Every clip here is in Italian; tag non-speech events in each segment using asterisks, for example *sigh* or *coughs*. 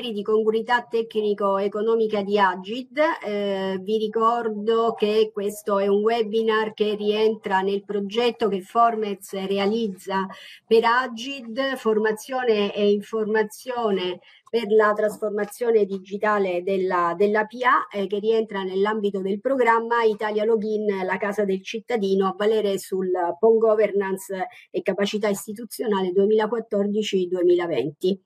di congruità tecnico-economica di Agid. Eh, vi ricordo che questo è un webinar che rientra nel progetto che Formez realizza per Agid, formazione e informazione per la trasformazione digitale della, della PA eh, che rientra nell'ambito del programma Italia Login, la casa del cittadino, a valere sul PON Governance e capacità istituzionale 2014-2020.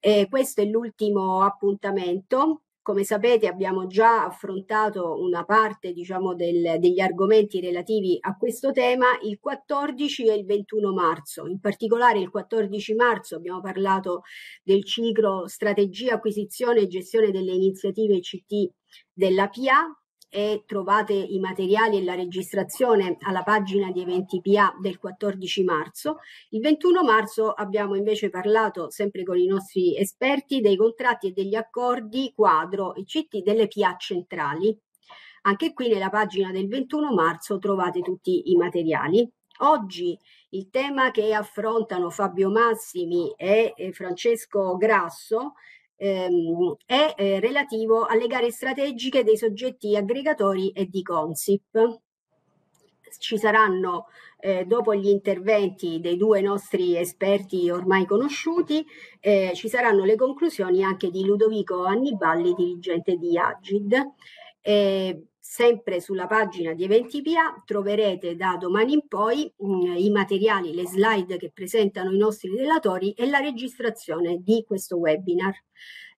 Eh, questo è l'ultimo appuntamento come sapete abbiamo già affrontato una parte diciamo, del, degli argomenti relativi a questo tema il 14 e il 21 marzo. In particolare il 14 marzo abbiamo parlato del ciclo strategia, acquisizione e gestione delle iniziative CT della PIA e trovate i materiali e la registrazione alla pagina di eventi PA del 14 marzo. Il 21 marzo abbiamo invece parlato sempre con i nostri esperti dei contratti e degli accordi quadro ICT delle PA centrali. Anche qui nella pagina del 21 marzo trovate tutti i materiali. Oggi il tema che affrontano Fabio Massimi e eh, Francesco Grasso ehm, è eh, relativo alle gare strategiche dei soggetti aggregatori e di Consip. Ci saranno eh, dopo gli interventi dei due nostri esperti ormai conosciuti, eh, ci saranno le conclusioni anche di Ludovico Anniballi, dirigente di Agid. Eh, sempre sulla pagina di Eventi troverete da domani in poi mh, mm, i materiali, le slide che presentano i nostri relatori e la registrazione di questo webinar.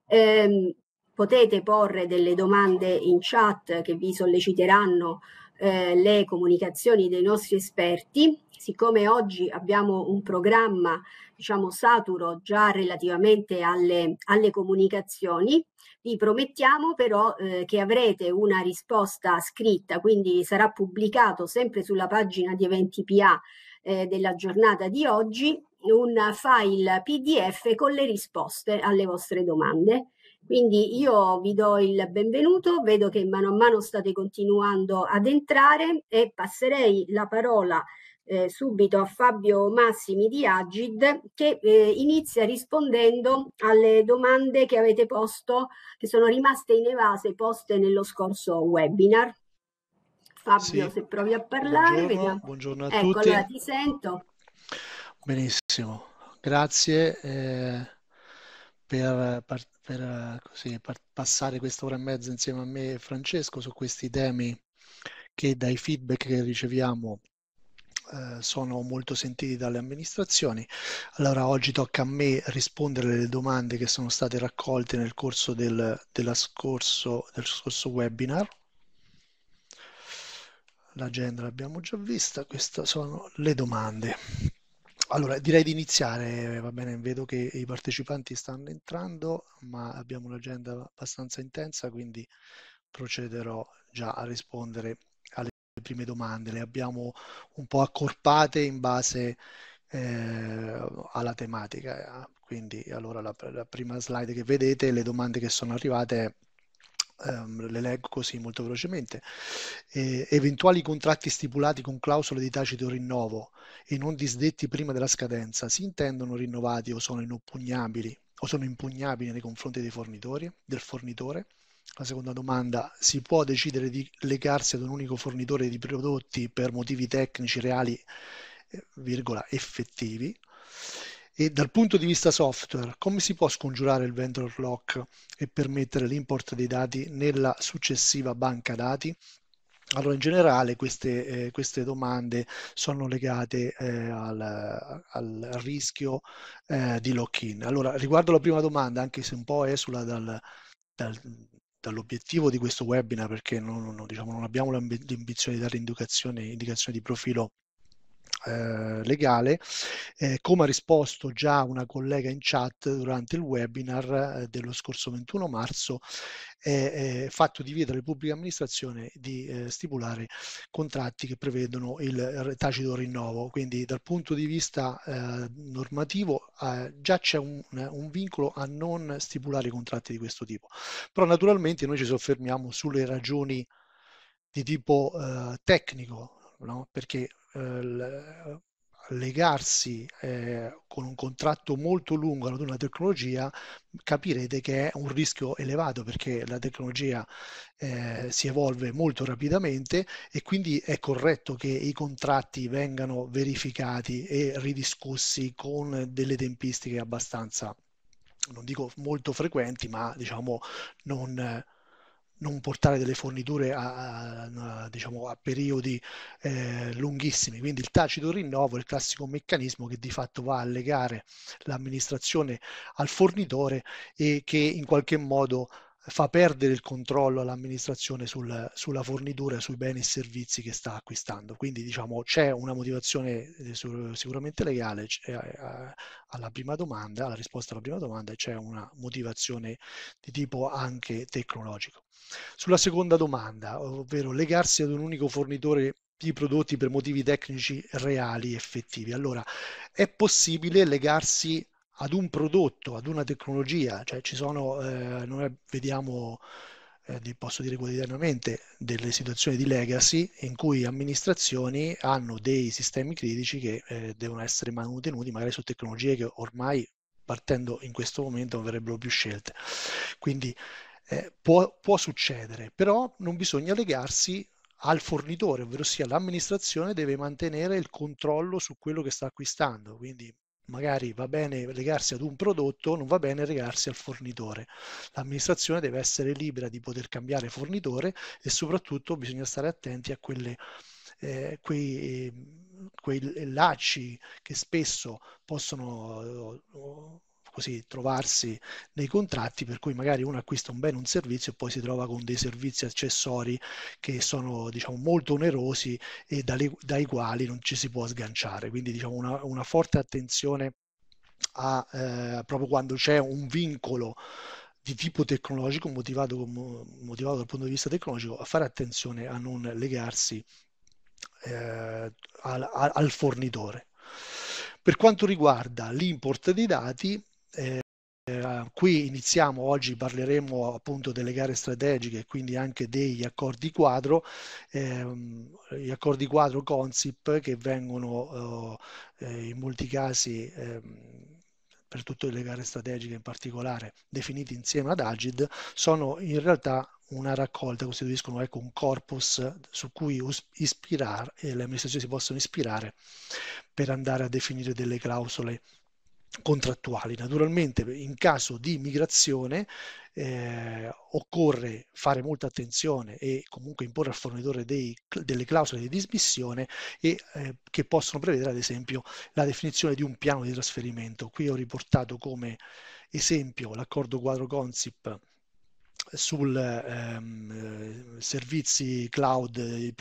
Eh, potete porre delle domande in chat che vi solleciteranno eh, le comunicazioni dei nostri esperti. Siccome oggi abbiamo un programma diciamo, saturo già relativamente alle, alle comunicazioni, vi promettiamo però eh, che avrete una risposta scritta, quindi sarà pubblicato sempre sulla pagina di eventi PA eh, della giornata di oggi un file PDF con le risposte alle vostre domande. Quindi io vi do il benvenuto, vedo che mano a mano state continuando ad entrare e passerei la parola a eh, subito a Fabio Massimi di Agid che eh, inizia rispondendo alle domande che avete posto, che sono rimaste inevase poste nello scorso webinar. Fabio, sì. se provi a parlare, buongiorno, buongiorno a ecco, tutti. Allora, ti sento. Benissimo, grazie eh, per, per, così, per passare questa ora e mezza insieme a me e Francesco su questi temi che dai feedback che riceviamo eh, sono molto sentiti dalle amministrazioni. Allora oggi tocca a me rispondere alle domande che sono state raccolte nel corso del, scorso, del scorso webinar. L'agenda l'abbiamo già vista, queste sono le domande. Allora, direi di iniziare, va bene, vedo che i partecipanti stanno entrando, ma abbiamo un'agenda abbastanza intensa, quindi procederò già a rispondere prime domande, le abbiamo un po' accorpate in base eh, alla tematica. Eh. Quindi allora la, la, prima slide che vedete, le domande che sono arrivate ehm, le leggo così molto velocemente. Eh, eventuali contratti stipulati con clausole di tacito rinnovo e non disdetti prima della scadenza si intendono rinnovati o sono inoppugnabili o sono impugnabili nei confronti dei fornitori, del fornitore? La seconda domanda, si può decidere di legarsi ad un unico fornitore di prodotti per motivi tecnici reali, eh, virgola, effettivi? E dal punto di vista software, come si può scongiurare il vendor lock e permettere l'import dei dati nella successiva banca dati? Allora, in generale queste, eh, queste domande sono legate eh, al, al, rischio eh, di lock-in. Allora, riguardo alla prima domanda, anche se un po' esula dal, dal dall'obiettivo di questo webinar, perché non, non, diciamo, non abbiamo l'ambizione di dare indicazioni, indicazioni di profilo eh, legale, eh, come ha risposto già una collega in chat durante il webinar eh, dello scorso 21 marzo, è, è fatto divieto alle pubbliche amministrazioni di eh, stipulare contratti che prevedono il tacito rinnovo. Quindi dal punto di vista eh, normativo già c'è un, un vincolo a non stipulare contratti di questo tipo. Però naturalmente noi ci soffermiamo sulle ragioni di tipo eh, tecnico no? perché eh, eh, legarsi eh, con un contratto molto lungo ad una tecnologia, capirete che è un rischio elevato perché la tecnologia eh, si evolve molto rapidamente e quindi è corretto che i contratti vengano verificati e ridiscussi con delle tempistiche abbastanza non dico molto frequenti, ma diciamo non, non portare delle forniture a, a, a, diciamo, a periodi eh, lunghissimi. Quindi il tacito rinnovo è il classico meccanismo che di fatto va a legare l'amministrazione al fornitore e che in qualche modo fa perdere il controllo all'amministrazione sul, sulla fornitura e sui beni e servizi che sta acquistando. Quindi diciamo c'è una motivazione eh, sicuramente legale eh, alla prima domanda, alla risposta alla prima domanda e c'è una motivazione di tipo anche tecnologico. Sulla seconda domanda, ovvero legarsi ad un unico fornitore di prodotti per motivi tecnici reali effettivi. Allora, è possibile legarsi ad un prodotto, ad una tecnologia, cioè ci sono, eh, noi vediamo, eh, posso dire quotidianamente, delle situazioni di legacy in cui amministrazioni hanno dei sistemi critici che eh, devono essere mantenuti magari su tecnologie che ormai partendo in questo momento non verrebbero più scelte. Quindi eh, può, può succedere, però non bisogna legarsi al fornitore, ovvero sia l'amministrazione deve mantenere il controllo su quello che sta acquistando, quindi magari va bene legarsi ad un prodotto, non va bene legarsi al fornitore. L'amministrazione deve essere libera di poter cambiare fornitore e soprattutto bisogna stare attenti a quelle, eh, quei, ehm, quei lacci che spesso possono eh, così trovarsi nei contratti per cui magari uno acquista un bene o un servizio e poi si trova con dei servizi accessori che sono diciamo, molto onerosi e dai, dai quali non ci si può sganciare. Quindi diciamo, una, una forte attenzione a, eh, proprio quando c'è un vincolo di tipo tecnologico motivato, motivato dal punto di vista tecnologico a fare attenzione a non legarsi eh, al, al fornitore. Per quanto riguarda l'import dei dati, eh, qui iniziamo, oggi parleremo appunto delle gare strategiche e quindi anche degli accordi quadro, ehm, gli accordi quadro CONSIP che vengono eh, eh in molti casi ehm, per tutte le gare strategiche in particolare definiti insieme ad Agid, sono in realtà una raccolta, costituiscono ecco, un corpus su cui ispirare, eh, le amministrazioni si possono ispirare per andare a definire delle clausole contrattuali. Naturalmente in caso di migrazione eh, occorre fare molta attenzione e comunque imporre al fornitore dei, delle clausole di dismissione e, eh, che possono prevedere ad esempio la definizione di un piano di trasferimento. Qui ho riportato come esempio l'accordo quadro Consip sul ehm, servizi cloud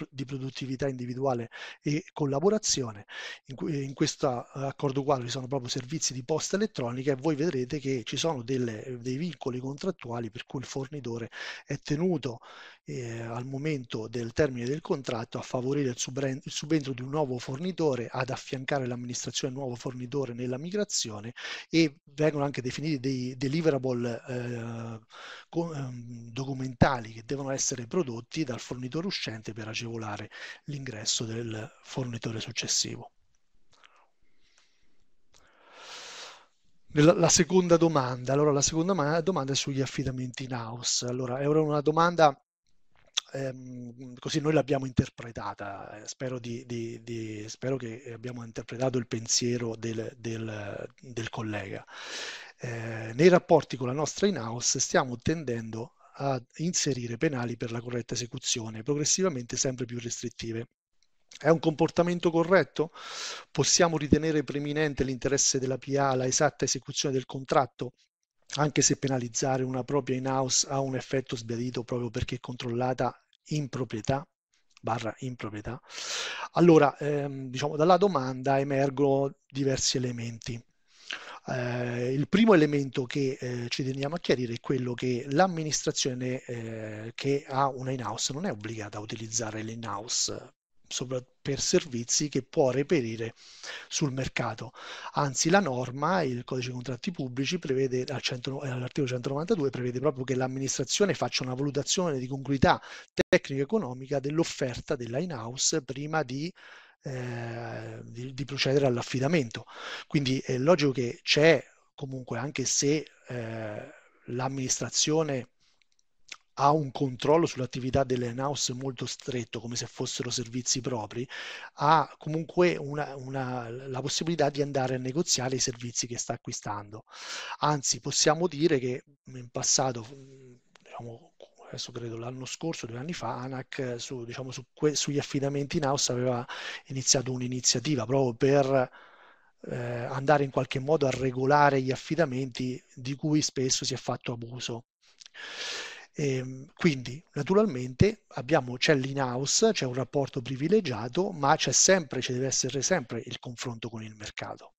di produttività individuale e collaborazione. In, in questo accordo quadro ci sono proprio servizi di posta elettronica e voi vedrete che ci sono delle, dei vincoli contrattuali per cui il fornitore è tenuto eh, al momento del termine del contratto a favorire il, subren- il subentro di un nuovo fornitore, ad affiancare l'amministrazione del nuovo fornitore nella migrazione e vengono anche definiti dei deliverable eh, con, Ehm, documentali che devono essere prodotti dal fornitore uscente per agevolare l'ingresso del fornitore successivo. La seconda domanda, allora la seconda domanda è sugli affidamenti in house. Allora, è una domanda ehm, così noi l'abbiamo interpretata, eh, spero, di, di, di, spero, che abbiamo interpretato il pensiero del, del, del collega. Eh, nei rapporti con la nostra in-house stiamo tendendo a inserire penali per la corretta esecuzione, progressivamente sempre più restrittive. È un comportamento corretto? Possiamo ritenere preminente l'interesse della PA alla esatta esecuzione del contratto? Anche se penalizzare una propria in-house ha un effetto sbiadito proprio perché è controllata in proprietà, barra in proprietà. Allora, ehm, diciamo, dalla domanda emergono diversi elementi. Eh, il primo elemento che eh, ci teniamo a chiarire è quello che l'amministrazione eh, che ha una in-house non è obbligata a utilizzare l'in-house per servizi che può reperire sul mercato. Anzi, la norma, il codice dei contratti pubblici, prevede, eh, all'articolo 192, prevede proprio che l'amministrazione faccia una valutazione di congruità tecnica economica dell'offerta della house prima di eh, di, di, procedere all'affidamento. Quindi è logico che c'è comunque, anche se eh, l'amministrazione ha un controllo sull'attività dell'in-house molto stretto, come se fossero servizi propri, ha comunque una, una, la possibilità di andare a negoziare i servizi che sta acquistando. Anzi, possiamo dire che in passato, diciamo, adesso credo l'anno scorso, due anni fa, ANAC eh, su, diciamo, su que- sugli affidamenti in house aveva iniziato un'iniziativa proprio per eh, andare in qualche modo a regolare gli affidamenti di cui spesso si è fatto abuso. E, ehm, quindi naturalmente abbiamo, c'è l'in-house, c'è un rapporto privilegiato, ma c'è sempre, ci deve essere sempre il confronto con il mercato.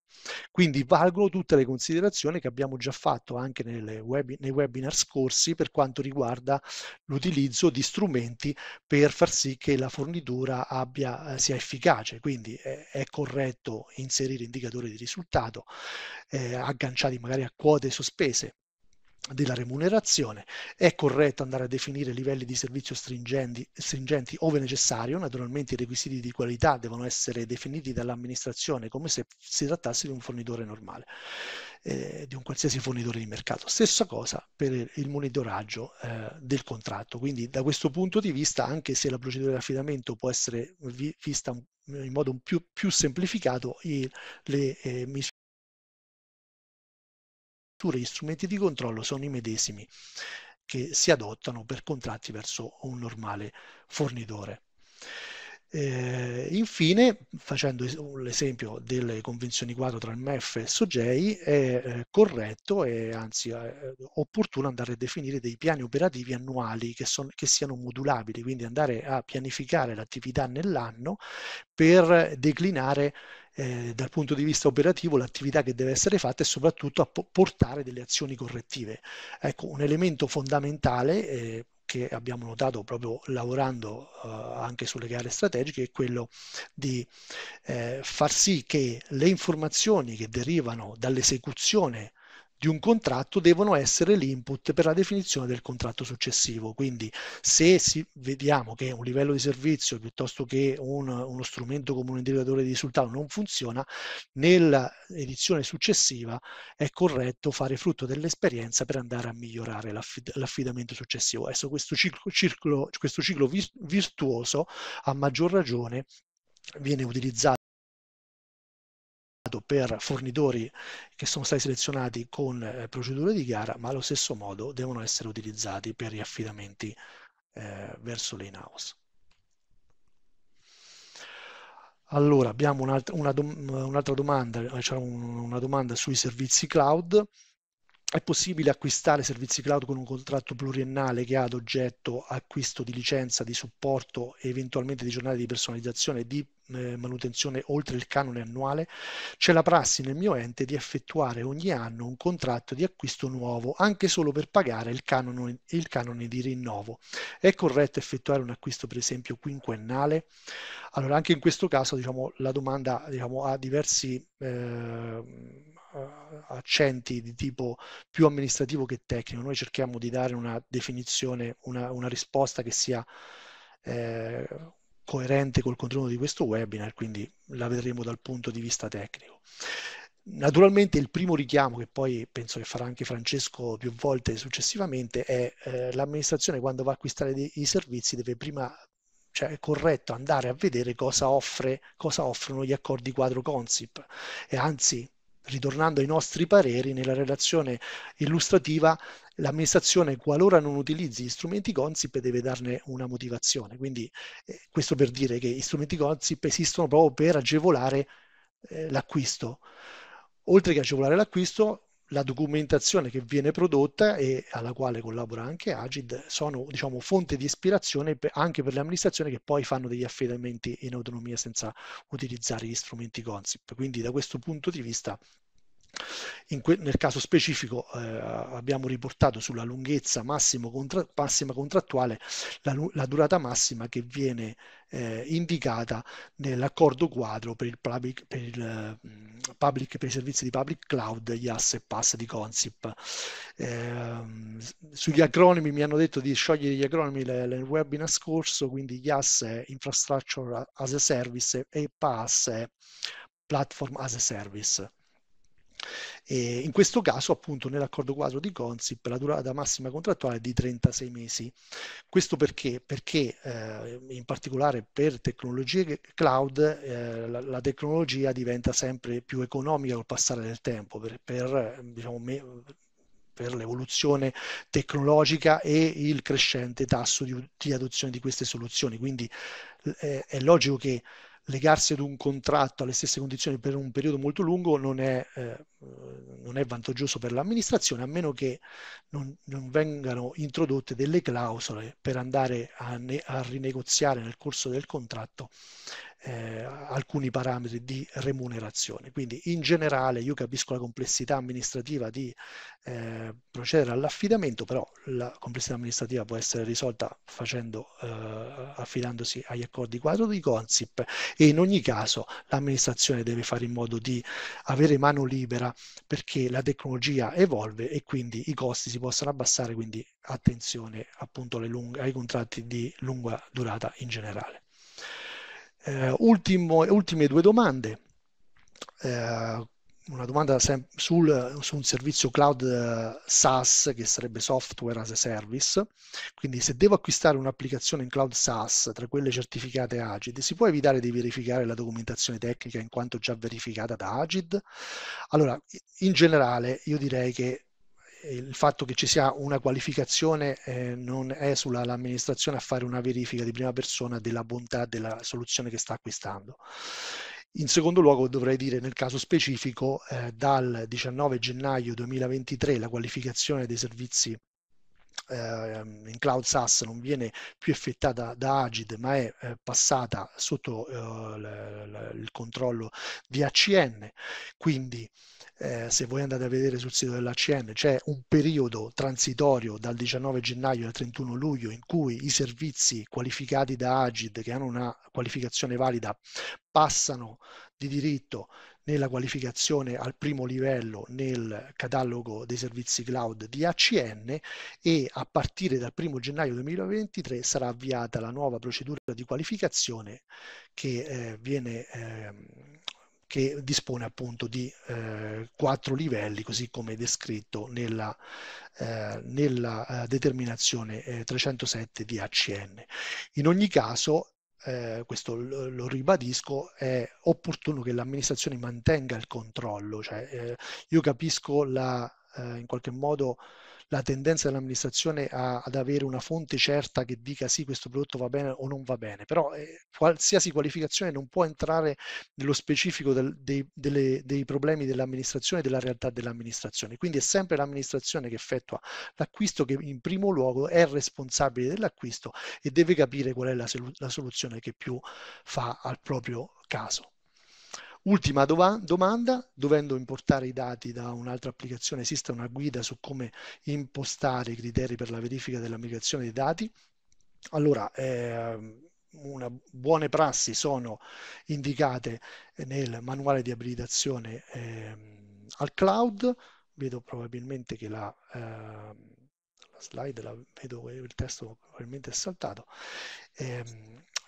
Quindi valgono tutte le considerazioni che abbiamo già fatto anche web, nei webinar scorsi per quanto riguarda l'utilizzo di strumenti per far sì che la fornitura abbia, eh, sia efficace. Quindi è, è, corretto inserire indicatori di risultato eh, agganciati magari a quote sospese della remunerazione, è corretto andare a definire livelli di servizio stringenti, stringenti ove necessario, naturalmente i requisiti di qualità devono essere definiti dall'amministrazione come se si trattasse di un fornitore normale, eh, di un qualsiasi fornitore di mercato. Stessa cosa per il monitoraggio eh, del contratto, quindi da questo punto di vista anche se la procedura di affidamento può essere vi, vista in modo più, più semplificato, i, le eh, misure strutture e gli strumenti di controllo sono i medesimi che si adottano per contratti verso un normale fornitore. Eh, infine, facendo l'esempio delle convenzioni quadro tra il MEF e il SOGEI, è eh, corretto e anzi eh, opportuno andare a definire dei piani operativi annuali che, son, che siano modulabili, quindi andare a pianificare l'attività nell'anno per declinare eh, dal punto di vista operativo l'attività che deve essere fatta e soprattutto a portare delle azioni correttive. Ecco, un elemento fondamentale eh, che abbiamo notato proprio lavorando eh, anche sulle gare strategiche è quello di eh, far sì che le informazioni che derivano dall'esecuzione di un contratto devono essere l'input per la definizione del contratto successivo. Quindi se si, vediamo che un livello di servizio piuttosto che un, uno strumento come un individuatore di risultato non funziona, nell'edizione successiva è corretto fare frutto dell'esperienza per andare a migliorare l'affid- l'affidamento successivo. Adesso questo ciclo, ciclo, questo ciclo virtuoso a maggior ragione viene utilizzato mercato per fornitori che sono stati selezionati con eh, procedure di gara, ma allo stesso modo devono essere utilizzati per gli affidamenti eh, verso l'in house Allora, abbiamo un'altra, una domanda, eh, c'era una domanda sui servizi cloud è possibile acquistare servizi cloud con un contratto pluriennale che ha ad oggetto acquisto di licenza, di supporto e eventualmente di giornali di personalizzazione e di eh, manutenzione oltre il canone annuale. C'è la prassi nel mio ente di effettuare ogni anno un contratto di acquisto nuovo, anche solo per pagare il canone, il canone di rinnovo. È corretto effettuare un acquisto, per esempio, quinquennale? Allora, anche in questo caso, diciamo, la domanda diciamo, ha diversi... Eh, eh, accenti di tipo più amministrativo che tecnico. Noi cerchiamo di dare una definizione, una, una risposta che sia eh, coerente col contenuto di questo webinar, quindi la vedremo dal punto di vista tecnico. Naturalmente il primo richiamo che poi penso che farà anche Francesco più volte successivamente è eh, l'amministrazione quando va a acquistare dei, i servizi deve prima cioè è corretto andare a vedere cosa, offre, cosa offrono gli accordi quadro Consip e anzi ritornando ai nostri pareri, nella relazione illustrativa l'amministrazione qualora non utilizzi gli strumenti Consip deve darne una motivazione. Quindi eh, questo per dire che gli strumenti Consip esistono proprio per agevolare eh, l'acquisto. Oltre che agevolare l'acquisto, la documentazione che viene prodotta e alla quale collabora anche Agid sono diciamo, fonte di ispirazione anche per le amministrazioni che poi fanno degli affidamenti in autonomia senza utilizzare gli strumenti Consip. Quindi da questo punto di vista Que- nel caso specifico eh, abbiamo riportato sulla lunghezza contra- massima contrattuale la, la, durata massima che viene eh, indicata nell'accordo quadro per, il public, per, il, mm, public, per i servizi di public cloud, gli IAS e PAS di Consip. Eh, sugli acronimi mi hanno detto di sciogliere gli acronimi nel webinar scorso, quindi IAS è Infrastructure as a Service e PAS è Platform as a Service. E in questo caso, appunto, nell'accordo quadro di Consip la durata massima contrattuale è di 36 mesi. Questo perché? Perché eh, in particolare per tecnologie cloud eh, la, la, tecnologia diventa sempre più economica col passare del tempo, per, per, diciamo, me, per l'evoluzione tecnologica e il crescente tasso di, di adozione di queste soluzioni. Quindi eh, è logico che legarsi ad un contratto alle stesse condizioni per un periodo molto lungo non è, eh, non è vantaggioso per l'amministrazione, a meno che non, non vengano introdotte delle clausole per andare a, ne- a rinegoziare nel corso del contratto eh, alcuni parametri di remunerazione. Quindi in generale io capisco la complessità amministrativa di eh, procedere all'affidamento, però la complessità amministrativa può essere risolta facendo, eh, affidandosi agli accordi quadro di Consip e in ogni caso l'amministrazione deve fare in modo di avere mano libera perché la tecnologia evolve e quindi i costi si possono abbassare, quindi attenzione appunto lunghe, ai contratti di lunga durata in generale. Eh, ultimo, ultime due domande. Eh, una domanda sem- sul, su un servizio cloud eh, SaaS che sarebbe software as a service. Quindi se devo acquistare un'applicazione in cloud SaaS tra quelle certificate Agid, si può evitare di verificare la documentazione tecnica in quanto già verificata da Agid? Allora, in generale io direi che il fatto che ci sia una qualificazione eh, non esula l'amministrazione a fare una verifica di prima persona della bontà della soluzione che sta acquistando. In secondo luogo dovrei dire nel caso specifico eh, dal 19 gennaio 2023 la qualificazione dei servizi Ehm, in cloud SaaS non viene più effettuata da Agid, ma è eh, passata sotto eh, il controllo di ACN. Quindi, eh, se voi andate a vedere sul sito dell'ACN, c'è un periodo transitorio dal 19 gennaio al 31 luglio in cui i servizi qualificati da Agid, che hanno una qualificazione valida, passano di diritto nella qualificazione al primo livello nel catalogo dei servizi cloud di ACN e a partire dal 1 gennaio 2023 sarà avviata la nuova procedura di qualificazione che eh, viene eh, che dispone appunto di eh, quattro livelli, così come descritto nella, eh, nella eh, determinazione eh, 307 di ACN. In ogni caso, eh, questo lo, lo ribadisco, è opportuno che l'amministrazione mantenga il controllo. Cioè, eh, io capisco la, eh, in qualche modo la tendenza dell'amministrazione a, ad avere una fonte certa che dica sì questo prodotto va bene o non va bene, però eh, qualsiasi qualificazione non può entrare nello specifico del, dei, delle, dei, problemi dell'amministrazione e della realtà dell'amministrazione. Quindi è sempre l'amministrazione che effettua l'acquisto che in primo luogo è responsabile dell'acquisto e deve capire qual è la, la soluzione che più fa al proprio caso. Ultima dova- domanda, dovendo importare i dati da un'altra applicazione, esiste una guida su come impostare i criteri per la verifica della migrazione dei dati? Allora, eh, una buone prassi sono indicate nel manuale di abilitazione eh, al cloud. Vedo probabilmente che la, eh, la slide, la vedo, il testo probabilmente è saltato. Eh,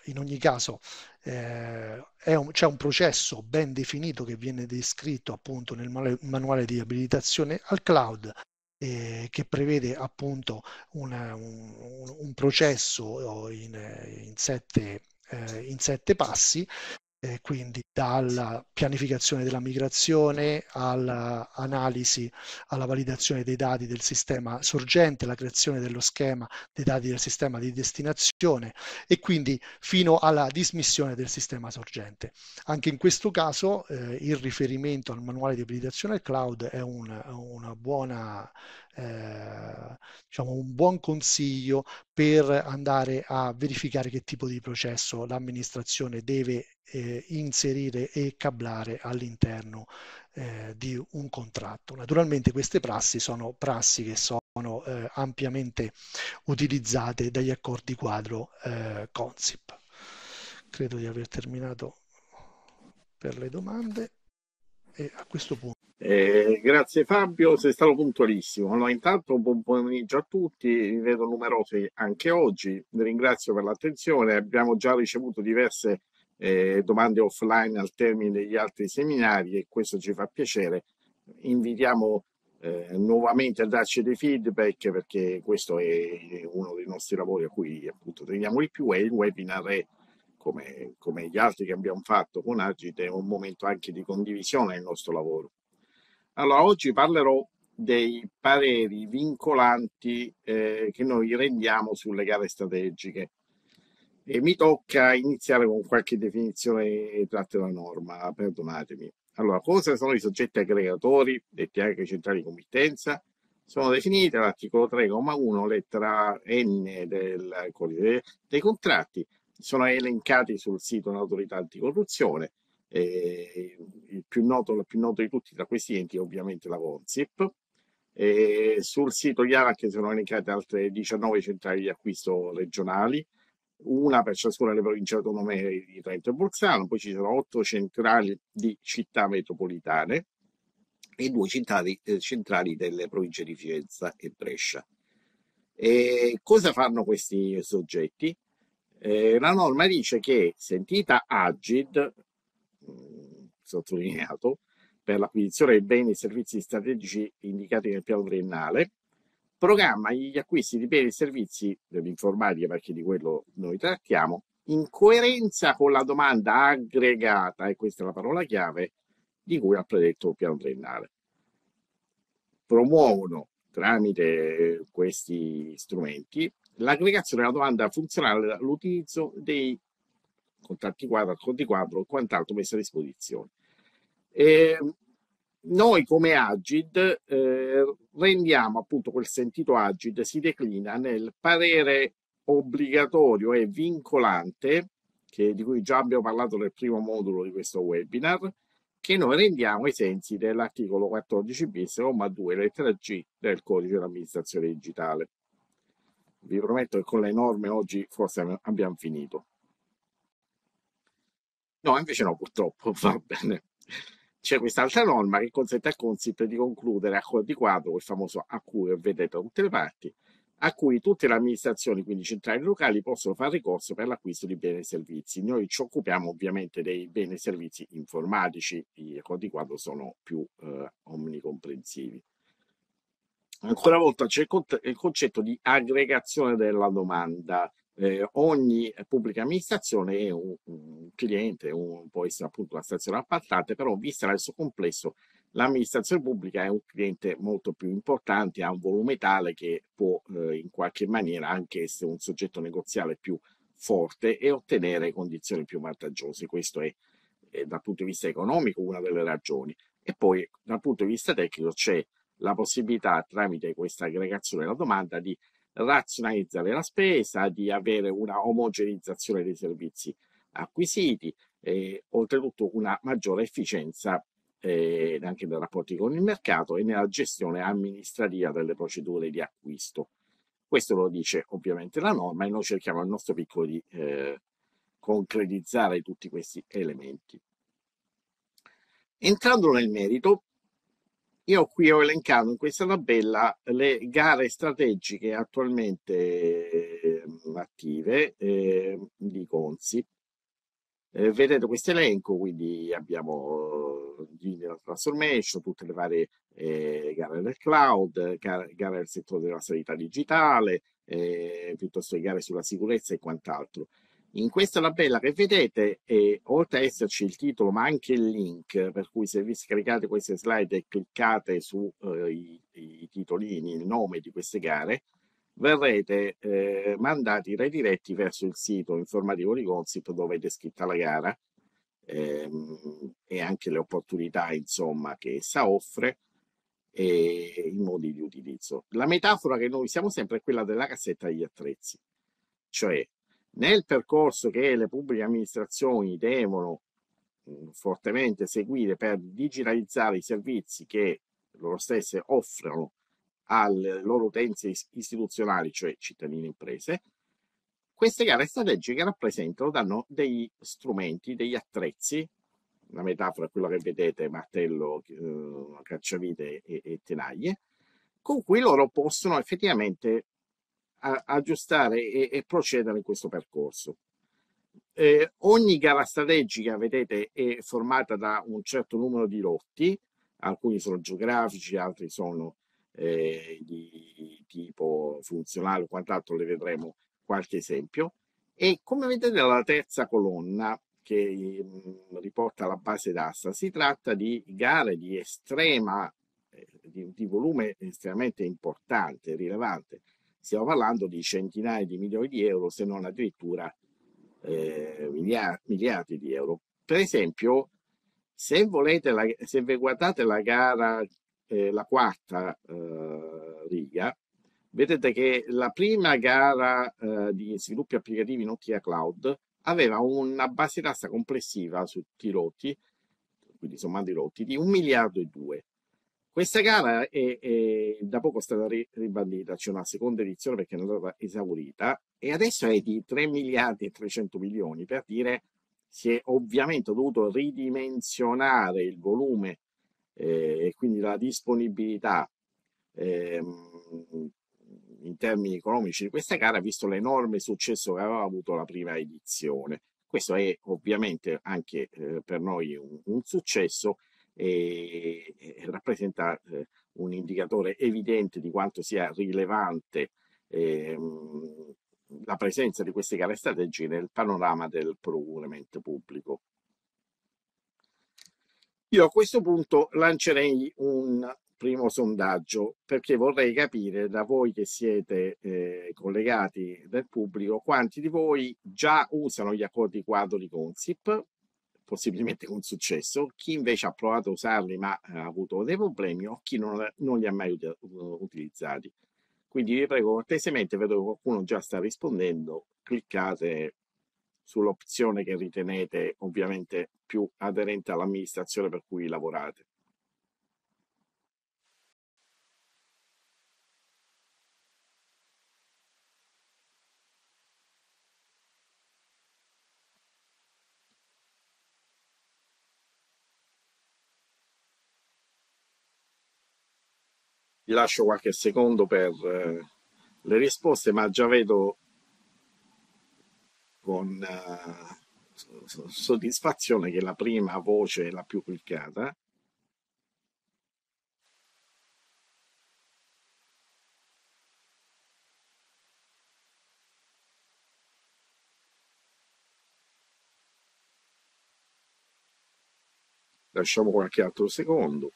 in ogni caso eh, un, c'è un processo ben definito che viene descritto appunto nel manuale di abilitazione al cloud eh, che prevede appunto una, un, un, processo eh, in, in, sette, eh, in sette passi eh, quindi dalla pianificazione della migrazione all'analisi, alla validazione dei dati del sistema sorgente, alla creazione dello schema dei dati del sistema di destinazione e quindi fino alla dismissione del sistema sorgente. Anche in questo caso eh, il riferimento al manuale di abilitazione al cloud è un, una buona eh, diciamo un buon consiglio per andare a verificare che tipo di processo l'amministrazione deve eh, inserire e cablare all'interno eh, di un contratto. Naturalmente queste prassi sono prassi che sono eh, ampiamente utilizzate dagli accordi quadro eh, Consip. Credo di aver terminato per le domande e a questo punto eh, grazie Fabio, sei stato puntualissimo. Allora, intanto buon pomeriggio a tutti, vi vedo numerosi anche oggi, vi ringrazio per l'attenzione, abbiamo già ricevuto diverse eh, domande offline al termine degli altri seminari e questo ci fa piacere. Invitiamo eh, nuovamente a darci dei feedback perché questo è uno dei nostri lavori a cui appunto teniamo di più e il webinar è come, come gli altri che abbiamo fatto con Agite, è un momento anche di condivisione del nostro lavoro. Allora, oggi parlerò dei pareri vincolanti eh, che noi rendiamo sulle gare strategiche. E mi tocca iniziare con qualche definizione tratta dalla norma, perdonatemi. Allora, cosa sono i soggetti aggregatori, detti anche centrali di committenza? Sono definiti all'articolo 3,1 lettera N del codice dei contratti, sono elencati sul sito dell'autorità anticorruzione eh, più noto, la più nota di tutti tra questi enti è ovviamente la Consip. Eh, sul sito IARAC sono elencate altre 19 centrali di acquisto regionali, una per ciascuna delle province autonome di Trento e Bolzano, poi ci sono 8 centrali di città metropolitane e due centrali, eh, centrali delle province di Firenze e Brescia. E cosa fanno questi soggetti? Eh, la norma dice che, sentita Agid, Mm, sottolineato, per l'acquisizione dei beni e servizi strategici indicati nel piano triennale, programma gli acquisti di beni e servizi dell'informatica, perché di quello noi trattiamo, in coerenza con la domanda aggregata, e questa è la parola chiave, di cui ha predetto il piano triennale. Promuovono tramite questi strumenti l'aggregazione della domanda funzionale all'utilizzo dei contatti quadro, conti quadro e quant'altro messo a disposizione. Eh, noi come Agid eh, rendiamo appunto quel sentito Agid si declina nel parere obbligatorio e vincolante che, di cui già abbiamo parlato nel primo modulo di questo webinar che noi rendiamo ai sensi dell'articolo 14 bis, comma 2, lettera G del codice dell'amministrazione digitale. Vi prometto che con le norme oggi forse abbiamo finito. No, invece no, purtroppo, *laughs* va bene. C'è quest'altra norma che consente a Consip di concludere accordi quadro, quel famoso a cui vedete da tutte le parti, a cui tutte le amministrazioni, quindi centrali e locali, possono fare ricorso per l'acquisto di beni e servizi. Noi ci occupiamo ovviamente dei beni e servizi informatici, gli accordi quadro sono più eh, omnicomprensivi. Ancora una volta c'è il concetto di aggregazione della domanda eh, ogni pubblica amministrazione è un, un cliente, un, può essere appunto una stazione appaltante, però vista nel suo complesso l'amministrazione pubblica è un cliente molto più importante, ha un volume tale che può eh, in qualche maniera anche essere un soggetto negoziale più forte e ottenere condizioni più vantaggiose. Questo è, è eh, dal punto di vista economico una delle ragioni. E poi dal punto di vista tecnico c'è la possibilità tramite questa aggregazione della domanda di razionalizzare la spesa, di avere una omogenizzazione dei servizi acquisiti e oltretutto una maggiore efficienza eh, anche nei rapporti con il mercato e nella gestione amministrativa delle procedure di acquisto. Questo lo dice ovviamente la norma e noi cerchiamo al nostro piccolo di eh, concretizzare tutti questi elementi. Entrando nel merito, io qui ho elencato in questa tabella le gare strategiche attualmente ehm, attive eh, di Consi. Eh, vedete questo elenco, quindi abbiamo Digital eh, Transformation, tutte le varie eh, gare del cloud, gare, gare del settore della sanità digitale, eh, piuttosto che gare sulla sicurezza e quant'altro. In questa tabella che vedete, eh, oltre ad esserci il titolo, ma anche il link, per cui se vi scaricate queste slide e cliccate sui eh, titolini, il nome di queste gare, verrete eh, mandati rediretti verso il sito informativo di Consip dove è descritta la gara ehm, e anche le opportunità insomma, che essa offre e i modi di utilizzo. La metafora che noi usiamo sempre è quella della cassetta degli attrezzi, cioè nel percorso che le pubbliche amministrazioni devono mm, fortemente seguire per digitalizzare i servizi che loro stesse offrono alle loro utenze istituzionali, cioè cittadini e imprese, queste gare strategiche rappresentano, danno degli strumenti, degli attrezzi, una metafora è quella che vedete, martello, eh, cacciavite e, e tenaglie, con cui loro possono effettivamente a, aggiustare e, e, procedere in questo percorso. Eh, ogni gara strategica, vedete, è formata da un certo numero di lotti, alcuni sono geografici, altri sono eh, di tipo funzionale quant'altro, le vedremo qualche esempio. E come vedete la terza colonna che mm, riporta la base d'asta, si tratta di gare di estrema, eh, di, di volume estremamente importante, rilevante, stiamo parlando di centinaia di milioni di euro, se non addirittura eh, miliardi, miliardi di euro. Per esempio, se, volete la, se vi guardate la gara, eh, la quarta eh, riga, vedete che la prima gara eh, di sviluppi applicativi in OTA Cloud aveva una base tassa complessiva su T rotti, quindi sommando i rotti, di un miliardo e due. Questa gara è, è da poco stata ri- ribadita, c'è una seconda edizione perché non è stata esaurita e adesso è di 3 miliardi e 300 milioni per dire si è ovviamente dovuto ridimensionare il volume eh, e quindi la disponibilità eh, in termini economici di questa gara visto l'enorme successo che aveva avuto la prima edizione. Questo è ovviamente anche eh, per noi un, un successo e, e rappresenta eh, un indicatore evidente di quanto sia rilevante eh, la presenza di queste care strategie nel panorama del procurement pubblico. Io a questo punto lancerei un primo sondaggio perché vorrei capire da voi che siete eh, collegati del pubblico quanti di voi già usano gli accordi quadro di Consip possibilmente con successo, chi invece ha provato a usarli ma eh, ha avuto dei problemi o chi non, non li ha mai utilizzati. Quindi vi prego cortesemente, vedo che qualcuno già sta rispondendo, cliccate sull'opzione che ritenete ovviamente più aderente all'amministrazione per cui lavorate. vi lascio qualche secondo per eh, le risposte, ma già vedo con eh, soddisfazione che la prima voce è la più cliccata. Lasciamo qualche altro secondo.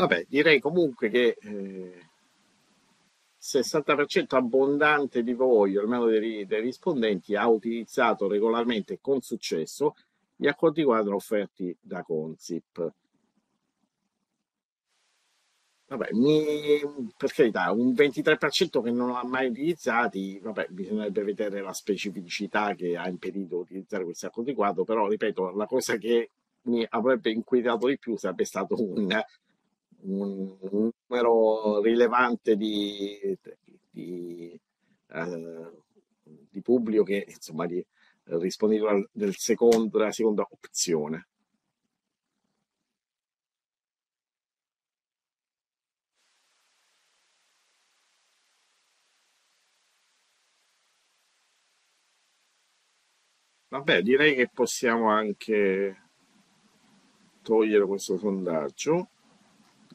Vabbè, direi comunque che eh, 60% abbondante di voi, almeno dei, dei, rispondenti, ha utilizzato regolarmente con successo gli accordi quadro offerti da Consip. Vabbè, mi, per carità, un 23% che non l'ha mai utilizzati, vabbè, bisognerebbe vedere la specificità che ha impedito di utilizzare questi accordi quadro, però ripeto, la cosa che mi avrebbe inquietato di più sarebbe stato un un numero rilevante di, di, eh, di pubblico che insomma di, rispondeva del secondo, della seconda opzione. Vabbè, direi che possiamo anche togliere questo sondaggio.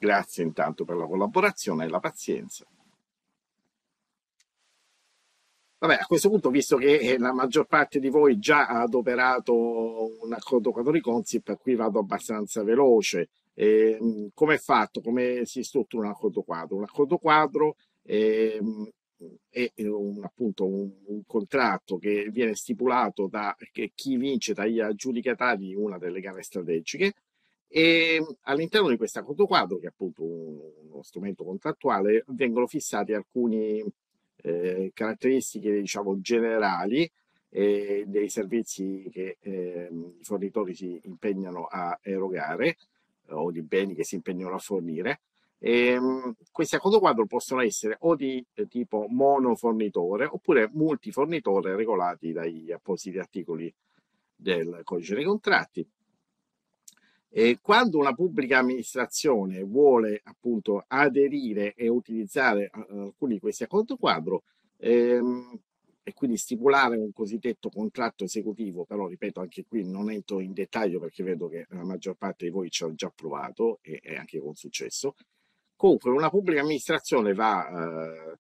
Grazie intanto per la collaborazione e la pazienza. Vabbè, a questo punto, visto che eh, la maggior parte di voi già ha adoperato un accordo quadro di Consip, qui vado abbastanza veloce. Ehm, come è fatto? Come si struttura un accordo quadro? Un accordo quadro eh, è un, appunto un, un, contratto che viene stipulato da chi vince dagli aggiudicatari di una delle gare strategiche e ehm, all'interno di questo accordo quadro, che è appunto uno strumento contrattuale, vengono fissate alcune eh, caratteristiche diciamo, generali eh, dei servizi che eh, i fornitori si impegnano a erogare eh, o di beni che si impegnano a fornire. E, ehm, questi accordo quadro possono essere o di eh, tipo monofornitore oppure multifornitore regolati dagli appositi articoli del codice dei contratti e quando una pubblica amministrazione vuole appunto aderire e utilizzare eh, alcuni di questi accordi quadro ehm, e quindi stipulare un cosiddetto contratto esecutivo, però ripeto anche qui non entro in dettaglio perché vedo che la maggior parte di voi ci ha già provato e, e anche con successo. Comunque una pubblica amministrazione va eh,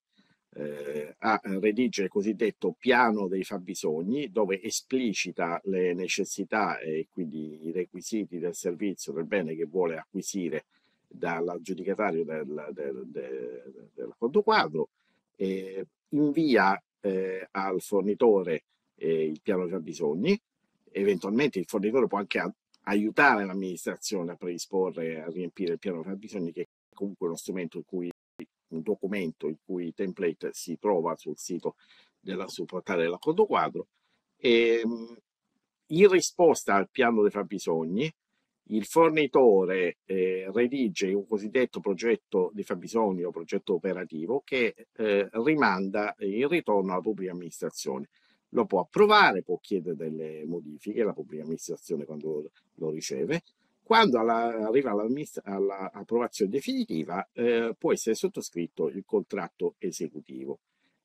eh, a redigere il cosiddetto piano dei fabbisogni dove esplicita le necessità e quindi i requisiti del servizio, del bene che vuole acquisire dall'aggiudicatario del, del, del, del conto quadro, eh, invia eh, al fornitore eh, il piano dei fabbisogni, eventualmente il fornitore può anche a, aiutare l'amministrazione a predisporre e a riempire il piano dei fabbisogni che è comunque uno strumento in cui un documento in cui i template si trova sul sito della supportare dell'accordo quadro. E, ehm, in risposta al piano dei fabbisogni, il fornitore eh, redige un cosiddetto progetto di fabbisogno o progetto operativo che eh, rimanda il ritorno alla pubblica amministrazione. Lo può approvare, può chiedere delle modifiche alla pubblica amministrazione quando lo riceve, quando alla, arriva all'approvazione definitiva eh, può essere sottoscritto il contratto esecutivo,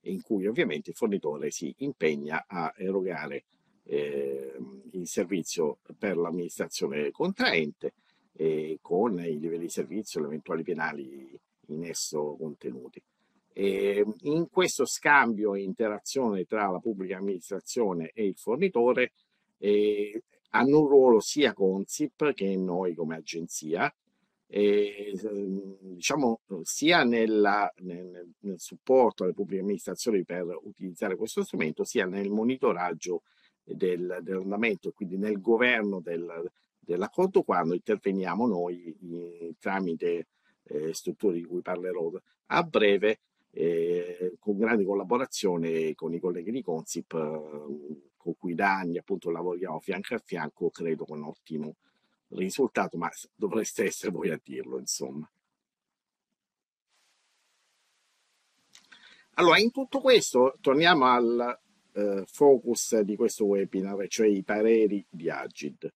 in cui ovviamente il fornitore si impegna a erogare eh, il servizio per l'amministrazione contraente eh, con i livelli di servizio e le eventuali penali in esso contenuti. E ehm, in questo scambio e interazione tra la pubblica amministrazione e il fornitore eh, hanno un ruolo sia Consip che noi come agenzia, e, ehm, diciamo sia nella, nel, nel, supporto alle pubbliche amministrazioni per utilizzare questo strumento, sia nel monitoraggio del, dell'andamento quindi nel governo del, dell'accordo quando interveniamo noi in, tramite eh, strutture di cui parlerò a breve eh, con grande collaborazione con i colleghi di Consip eh, con ecco, cui da anni appunto lavoriamo fianco a fianco, credo con ottimo risultato, ma dovreste essere voi a dirlo, insomma. Allora, in tutto questo, torniamo al eh, focus di questo webinar, cioè i pareri di Agid.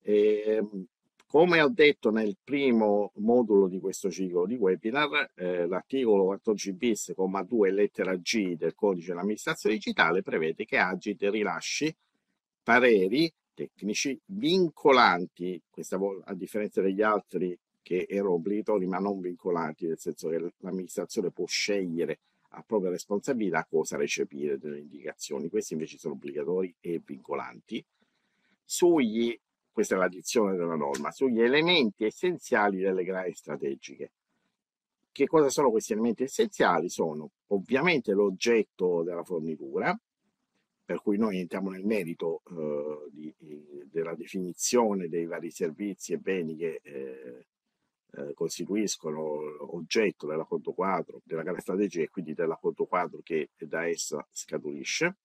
E, ehm, come ho detto nel primo modulo di questo ciclo di webinar, eh, l'articolo 14 bis, comma 2, lettera G del codice dell'amministrazione digitale prevede che Agit rilasci pareri tecnici vincolanti, questa volta a differenza degli altri che erano obbligatori ma non vincolanti, nel senso che l'amministrazione può scegliere a propria responsabilità cosa recepire delle indicazioni, questi invece sono obbligatori e vincolanti, sugli questa è la dizione della norma, sugli elementi essenziali delle gare strategiche. Che cosa sono questi elementi essenziali? Sono ovviamente l'oggetto della fornitura, per cui noi entriamo nel merito eh, di, eh, della definizione dei vari servizi e beni che eh, eh costituiscono oggetto dell'accordo quadro, della gara strategica e quindi dell'accordo quadro che da essa scaturisce.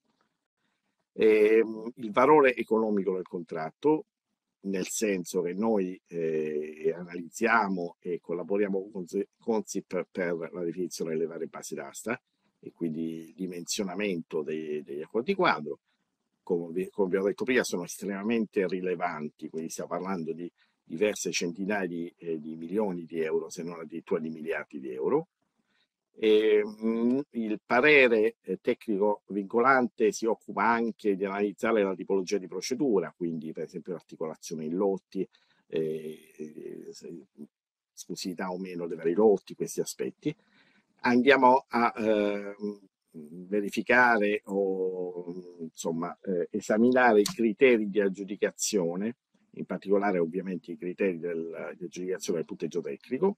E, ehm, il valore economico del contratto, nel senso che noi eh, analizziamo e collaboriamo con Consip per la definizione delle varie basi d'asta e quindi dimensionamento dei, degli accordi quadro. Come vi, come vi ho detto prima, sono estremamente rilevanti, quindi stiamo parlando di diverse centinaia di, eh, di milioni di euro, se non addirittura di miliardi di euro. E, ehm, mh, il parere eh, tecnico vincolante si occupa anche di analizzare la tipologia di procedura, quindi per esempio l'articolazione in lotti, eh, eh, esclusività o meno dei vari lotti, questi aspetti. Andiamo a eh, verificare o insomma eh, esaminare i criteri di aggiudicazione, in particolare ovviamente i criteri del, di aggiudicazione del punteggio tecnico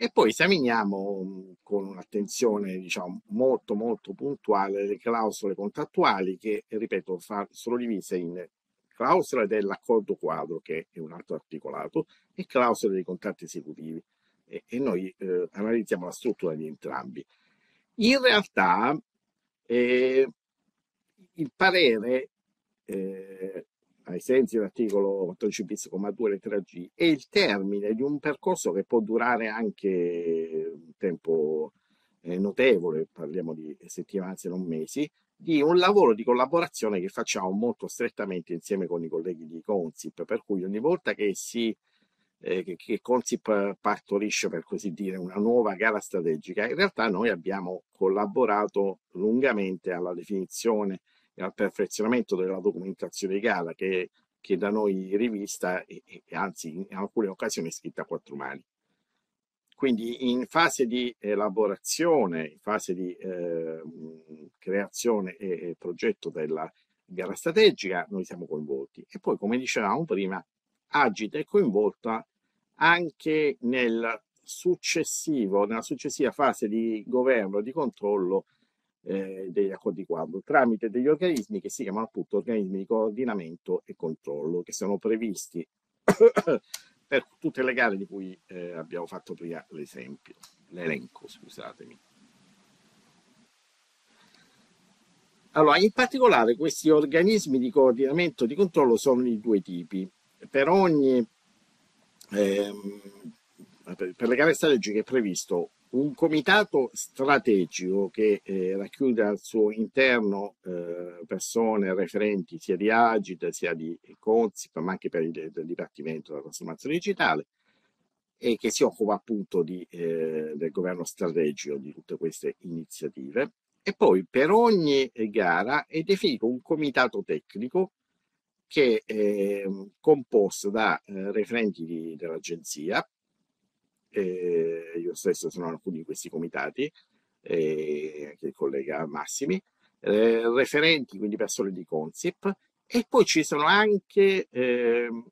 e poi esaminiamo mm, con un'attenzione diciamo, molto molto puntuale le clausole contrattuali che, ripeto, sono divise in clausole dell'accordo quadro, che è un altro articolato, e clausole dei contratti esecutivi. E, e noi eh, analizziamo la struttura di entrambi. In realtà eh, il parere eh, ai sensi dell'articolo 14 bis, comma 2, lettera G, è il termine di un percorso che può durare anche un tempo eh, notevole, parliamo di settimane se non mesi, di un lavoro di collaborazione che facciamo molto strettamente insieme con i colleghi di Consip, per cui ogni volta che, si, eh, che, che Consip partorisce, per così dire, una nuova gara strategica, in realtà noi abbiamo collaborato lungamente alla definizione al perfezionamento della documentazione gara che, che da noi rivista e, e, anzi in alcune occasioni è scritta a quattro mani. Quindi in fase di elaborazione, in fase di eh, creazione e, e progetto della gara strategica noi siamo coinvolti e poi come dicevamo prima Agita è coinvolta anche nel successivo, nella successiva fase di governo e di controllo eh, degli accordi quadro tramite degli organismi che si chiamano appunto organismi di coordinamento e controllo che sono previsti *coughs* per tutte le gare di cui eh, abbiamo fatto prima l'esempio, l'elenco, scusatemi. Allora, in particolare questi organismi di coordinamento e di controllo sono di due tipi. Per ogni, eh, per le gare strategiche è previsto un comitato strategico che eh, racchiude al suo interno eh, persone referenti sia di Agit sia di Consip, ma anche per il, Dipartimento della Trasformazione Digitale, e che si occupa appunto di, eh, del governo strategico di tutte queste iniziative. E poi per ogni gara è definito un comitato tecnico che è ehm, composto da eh, referenti di, dell'agenzia, eh, io stesso sono in alcuni di questi comitati, eh, che il collega Massimi, eh, referenti, quindi persone di Consip, e poi ci sono anche ehm,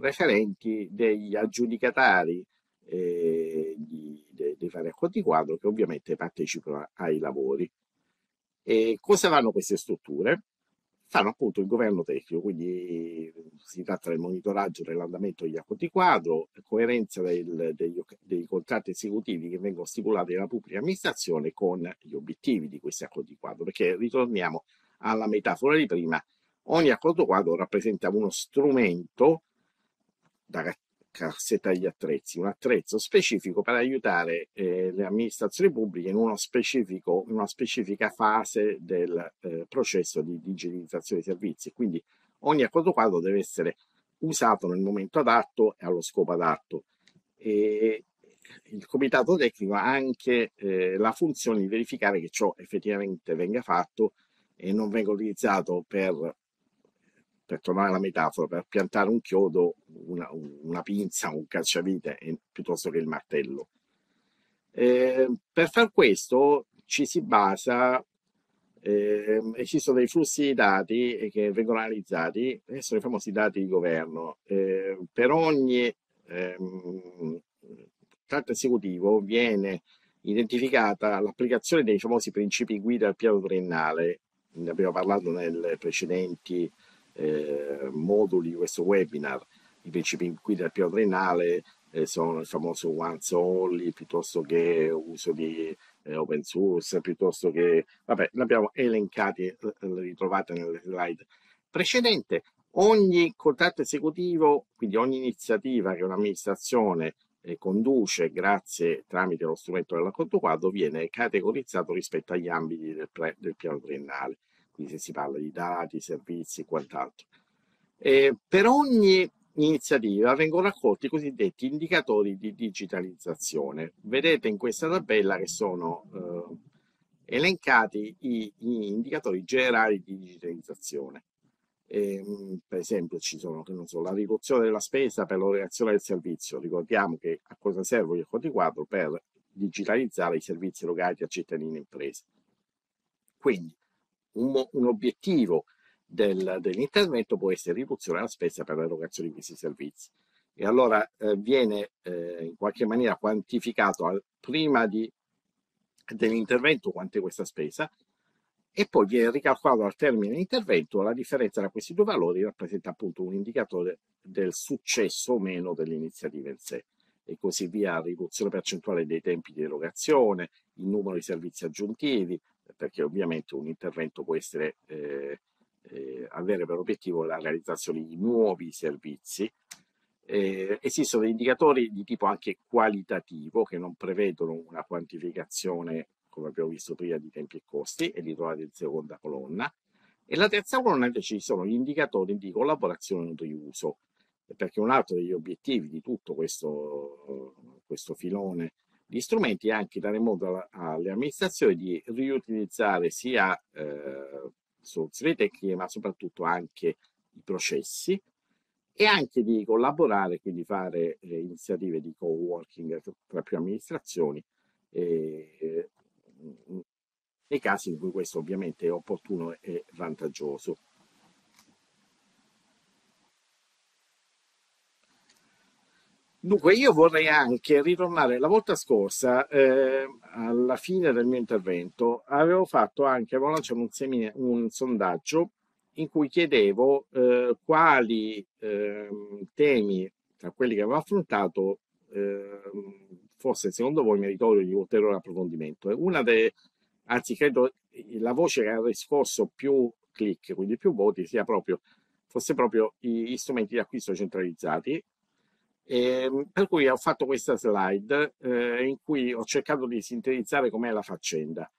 referenti degli aggiudicatari eh, di, de, dei vari accordi quadro che ovviamente partecipano ai lavori. E cosa fanno queste strutture? fanno appunto il governo tecnico, quindi eh, si tratta del monitoraggio dell'andamento degli accordi quadro, coerenza del, degli, dei contratti esecutivi che vengono stipulati dalla pubblica amministrazione con gli obiettivi di questi accordi quadro, perché ritorniamo alla metafora di prima, ogni accordo quadro rappresenta uno strumento da, cassetta degli attrezzi, un attrezzo specifico per aiutare eh, le amministrazioni pubbliche in, uno specifico, in una specifica fase del eh, processo di digitalizzazione dei servizi. Quindi ogni accordo quadro deve essere usato nel momento adatto e allo scopo adatto. E il comitato tecnico ha anche eh, la funzione di verificare che ciò effettivamente venga fatto e non venga utilizzato per per trovare la metafora, per piantare un chiodo, una, una pinza, un cacciavite eh, piuttosto che il martello. Eh, per far questo ci si basa, eh, esistono dei flussi di dati che vengono analizzati, sono i famosi dati di governo. Eh, per ogni ehm, tratto esecutivo viene identificata l'applicazione dei famosi principi guida al piano triennale, ne abbiamo parlato nelle precedenti eh, moduli di questo webinar. I principi qui del piano triennale eh, sono il famoso once only, piuttosto che uso di eh, open source, piuttosto che... Vabbè, li abbiamo elencati, eh, li ritrovate nelle slide precedente. Ogni contratto esecutivo, quindi ogni iniziativa che un'amministrazione eh, conduce grazie tramite lo strumento dell'accordo quadro viene categorizzato rispetto agli ambiti del, del piano triennale quindi si parla di dati, servizi e quant'altro. Eh, per ogni iniziativa vengono raccolti i cosiddetti indicatori di digitalizzazione. Vedete in questa tabella che sono eh, elencati gli indicatori generali di digitalizzazione. Eh, per esempio ci sono so, la riduzione della spesa per l'organizzazione del servizio. Ricordiamo che a cosa servono gli accordi quadro per digitalizzare i servizi erogati a cittadini e imprese. Quindi un, un obiettivo del, dell'intervento può essere riduzione della spesa per l'erogazione di questi servizi. E allora eh, viene eh, in qualche maniera quantificato al, prima di, dell'intervento quanto è questa spesa e poi viene ricalcolato al termine dell'intervento la differenza tra questi due valori rappresenta appunto un indicatore del successo o meno dell'iniziativa in sé e così via, riduzione percentuale dei tempi di erogazione, il numero di servizi aggiuntivi, perché ovviamente un intervento può essere, eh, eh, avere per obiettivo la realizzazione di nuovi servizi. Eh, esistono indicatori di tipo anche qualitativo che non prevedono una quantificazione, come abbiamo visto prima, di tempi e costi, e li trovate in seconda colonna. E la terza colonna invece ci sono gli indicatori di collaborazione e riuso, perché un altro degli obiettivi di tutto questo, questo filone gli strumenti anche da remoto alle amministrazioni di riutilizzare sia eh, soluzioni tecniche ma soprattutto anche i processi e anche di collaborare, quindi fare eh, iniziative di co-working tra più amministrazioni eh, nei casi in cui questo ovviamente è opportuno e vantaggioso. Dunque, io vorrei anche ritornare, la volta scorsa, eh, alla fine del mio intervento, avevo fatto anche, avevo lanciato un, semina- un sondaggio in cui chiedevo eh, quali eh, temi tra quelli che avevo affrontato ehm, fosse secondo voi meritorio di ulteriore approfondimento. Una delle, anzi credo, la voce che ha riscosso più click, quindi più voti, sia proprio fosse proprio gli strumenti di acquisto centralizzati eh, per cui ho fatto questa slide eh, in cui ho cercato di sintetizzare com'è la faccenda.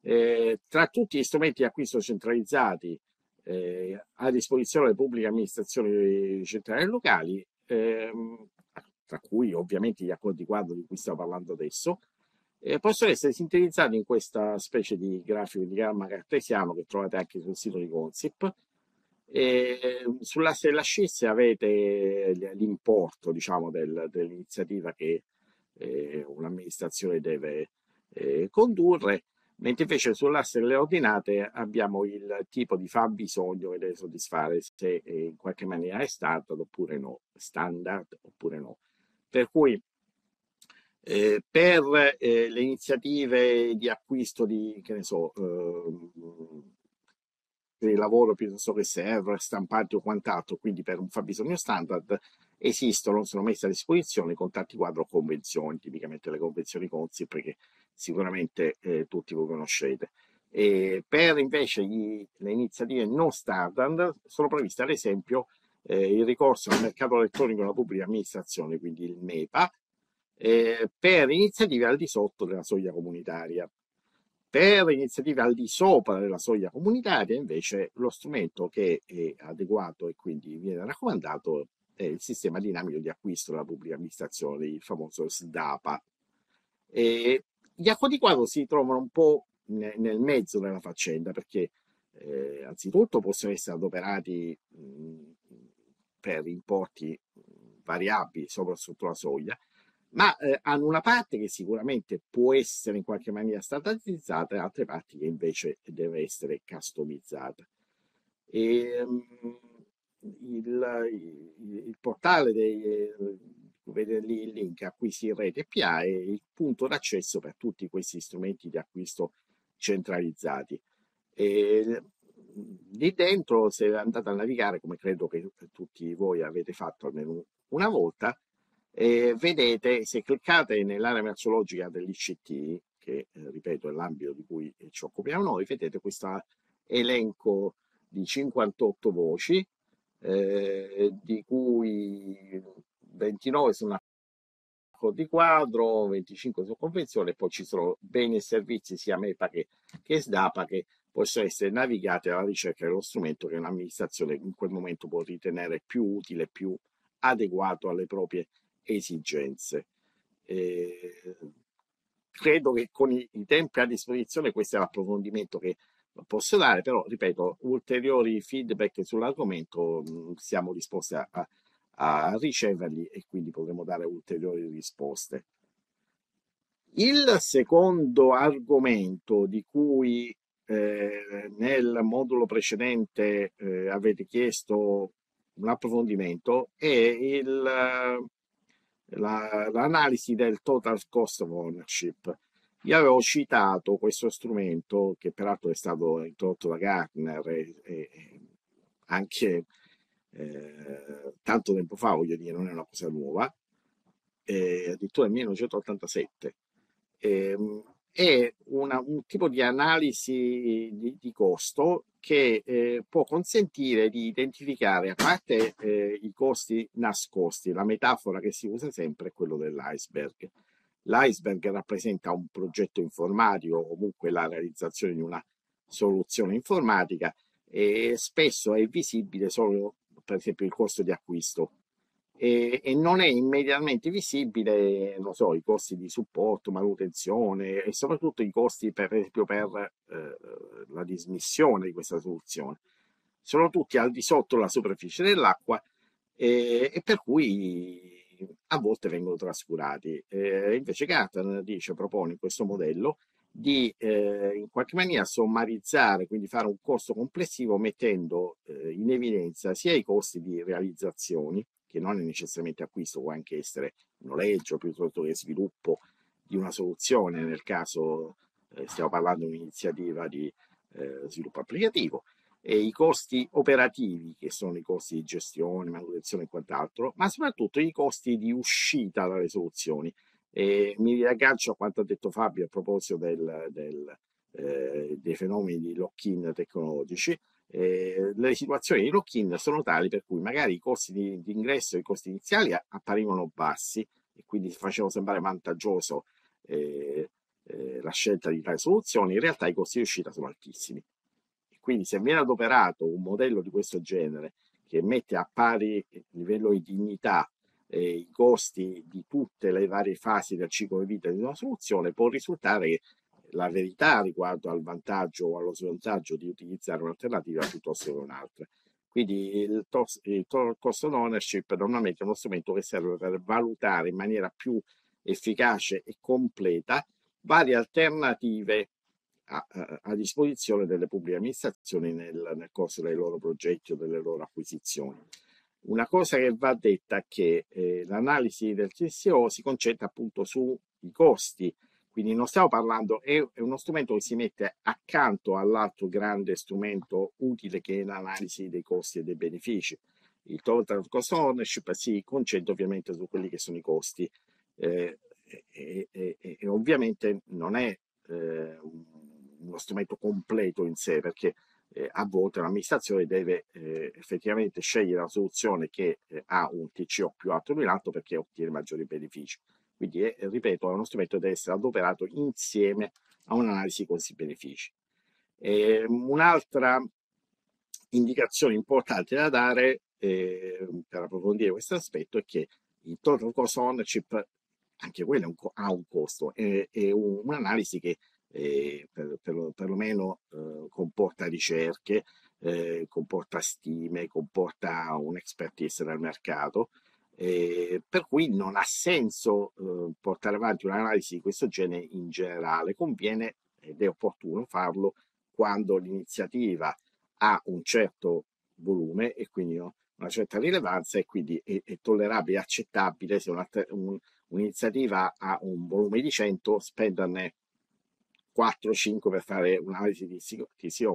Eh, tra tutti gli strumenti di acquisto centralizzati eh, a disposizione delle pubbliche amministrazioni centrali e locali, ehm, tra cui ovviamente gli accordi quadro di cui stiamo parlando adesso, eh, possono essere sintetizzati in questa specie di grafico di gamma cartesiano che trovate anche sul sito di Consip, e ehm, sulla se lascisse avete eh, l'importo diciamo, del, dell'iniziativa che eh, un'amministrazione deve eh, condurre, mentre invece sull'asse delle ordinate abbiamo il tipo di fabbisogno che deve soddisfare se eh, in qualche maniera è standard oppure no, standard oppure no. Per cui eh, per eh, le iniziative di acquisto di, che ne so, ehm, di lavoro piuttosto che server, stampanti o quant'altro, quindi per un fabbisogno standard, esistono, sono messe a disposizione contratti quadro convenzioni, tipicamente le convenzioni CONSIP che sicuramente eh, tutti voi conoscete. E per invece gli, le iniziative non standard sono previste ad esempio eh, il ricorso al mercato elettronico della pubblica amministrazione, quindi il MEPA, eh, per iniziative al di sotto della soglia comunitaria. Per iniziative al di sopra della soglia comunitaria, invece, lo strumento che è adeguato e quindi viene raccomandato è il sistema dinamico di acquisto della pubblica amministrazione, il famoso SDAPA. E gli accordi quadro si trovano un po' nel mezzo della faccenda perché eh, anzitutto possono essere adoperati mh, mm, per importi mm, variabili sopra sotto la soglia, ma eh, hanno una parte che sicuramente può essere in qualche maniera standardizzata e altre parti che invece deve essere customizzata. E, um, il, il, il, portale dei, ehm, vede lì il link acquisti in rete PA è il punto d'accesso per tutti questi strumenti di acquisto centralizzati. E, ehm, lì dentro, se andate a navigare, come credo che tutti voi avete fatto almeno una volta, eh, vedete se cliccate nell'area merceologica dell'ICT, che eh, ripeto è l'ambito di cui eh, ci occupiamo noi, vedete questo elenco di 58 voci, eh, di cui 29 sono di quadro, 25 su convenzione, poi ci sono beni e servizi sia MEPA che, che SDAPA che possono essere navigati alla ricerca dello strumento che l'amministrazione in quel momento può ritenere più utile, più adeguato alle proprie esigenze. Eh, credo che con i, i, tempi a disposizione questo è l'approfondimento che posso dare, però ripeto, ulteriori feedback sull'argomento mh, mm, siamo disposti a, a, a riceverli e quindi potremo dare ulteriori risposte. Il secondo argomento di cui eh, nel modulo precedente eh, avete chiesto un approfondimento è il la, l'analisi del total cost of ownership. Io avevo citato questo strumento che peraltro è stato introdotto da Gartner e, e anche eh, tanto tempo fa, voglio dire, non è una cosa nuova, eh, addirittura nel 1987. Eh, è una, un tipo di analisi di, di costo che eh, può consentire di identificare, a parte eh, i costi nascosti, la metafora che si usa sempre è quella dell'iceberg. L'iceberg rappresenta un progetto informatico o comunque la realizzazione di una soluzione informatica e spesso è visibile solo per esempio il costo di acquisto e, e, non è immediatamente visibile, non so, i costi di supporto, manutenzione e soprattutto i costi per esempio per eh, la dismissione di questa soluzione. Sono tutti al di sotto della superficie dell'acqua eh, e per cui a volte vengono trascurati. Eh, invece Gartner dice, propone questo modello di eh, in qualche maniera sommarizzare, quindi fare un costo complessivo mettendo eh, in evidenza sia i costi di realizzazioni che non è necessariamente acquisto, può anche essere noleggio piuttosto che sviluppo di una soluzione, nel caso eh, stiamo parlando di un'iniziativa di eh, sviluppo applicativo, e i costi operativi, che sono i costi di gestione, manutenzione e quant'altro, ma soprattutto i costi di uscita dalle soluzioni. E mi riaggancio a quanto ha detto Fabio a proposito del, del, eh, dei fenomeni di lock-in tecnologici eh, le situazioni di lock-in sono tali per cui magari i costi di, di ingresso e i costi iniziali apparivano bassi e quindi facevano sembrare vantaggioso eh, eh, la scelta di tale soluzione, in realtà i costi di uscita sono altissimi. E quindi se viene adoperato un modello di questo genere che mette a pari livello di dignità eh, i costi di tutte le varie fasi del ciclo di vita di una soluzione, può risultare che la verità riguardo al vantaggio o allo svantaggio di utilizzare un'alternativa piuttosto che un'altra. Quindi il, tos, il cost on ownership normalmente è uno strumento che serve per valutare in maniera più efficace e completa varie alternative a, a, a disposizione delle pubbliche amministrazioni nel, nel corso dei loro progetti o delle loro acquisizioni. Una cosa che va detta è che eh, l'analisi del TSO si concentra appunto sui costi quindi non stiamo parlando, è, è uno strumento che si mette accanto all'altro grande strumento utile che è l'analisi dei costi e dei benefici. Il total cost ownership si concentra ovviamente su quelli che sono i costi eh, e, e, e, e, ovviamente non è eh, uno strumento completo in sé perché eh, a volte l'amministrazione deve eh, effettivamente scegliere la soluzione che eh, ha un TCO più alto di un altro perché ottiene maggiori benefici. Quindi, è, eh, ripeto, è uno strumento che deve essere adoperato insieme a un'analisi costi-benefici. Ehm, un'altra indicazione importante da dare eh, per approfondire questo aspetto è che il total cost ownership, anche quello ha un costo, è, è un'analisi che eh, per, per, perlomeno eh, comporta ricerche, eh, comporta stime, comporta un'expertise dal mercato eh, per cui non ha senso eh, portare avanti un'analisi di questo genere in generale, conviene ed è opportuno farlo quando l'iniziativa ha un certo volume e quindi no, una certa rilevanza e quindi è, è tollerabile, accettabile se un'iniziativa un, un ha un volume di 100 spenderne 4-5 per fare un'analisi di, di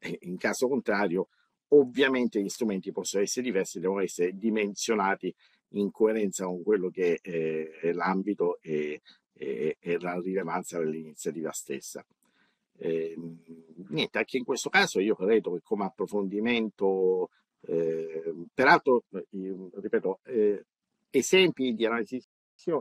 eh, In caso contrario Ovviamente gli strumenti possono essere diversi, devono essere dimensionati in coerenza con quello che è, l'ambito e, e, e la rilevanza dell'iniziativa stessa. Eh, niente, anche in questo caso io credo che come approfondimento, ehm, eh, peraltro, ripeto, eh, esempi di analisi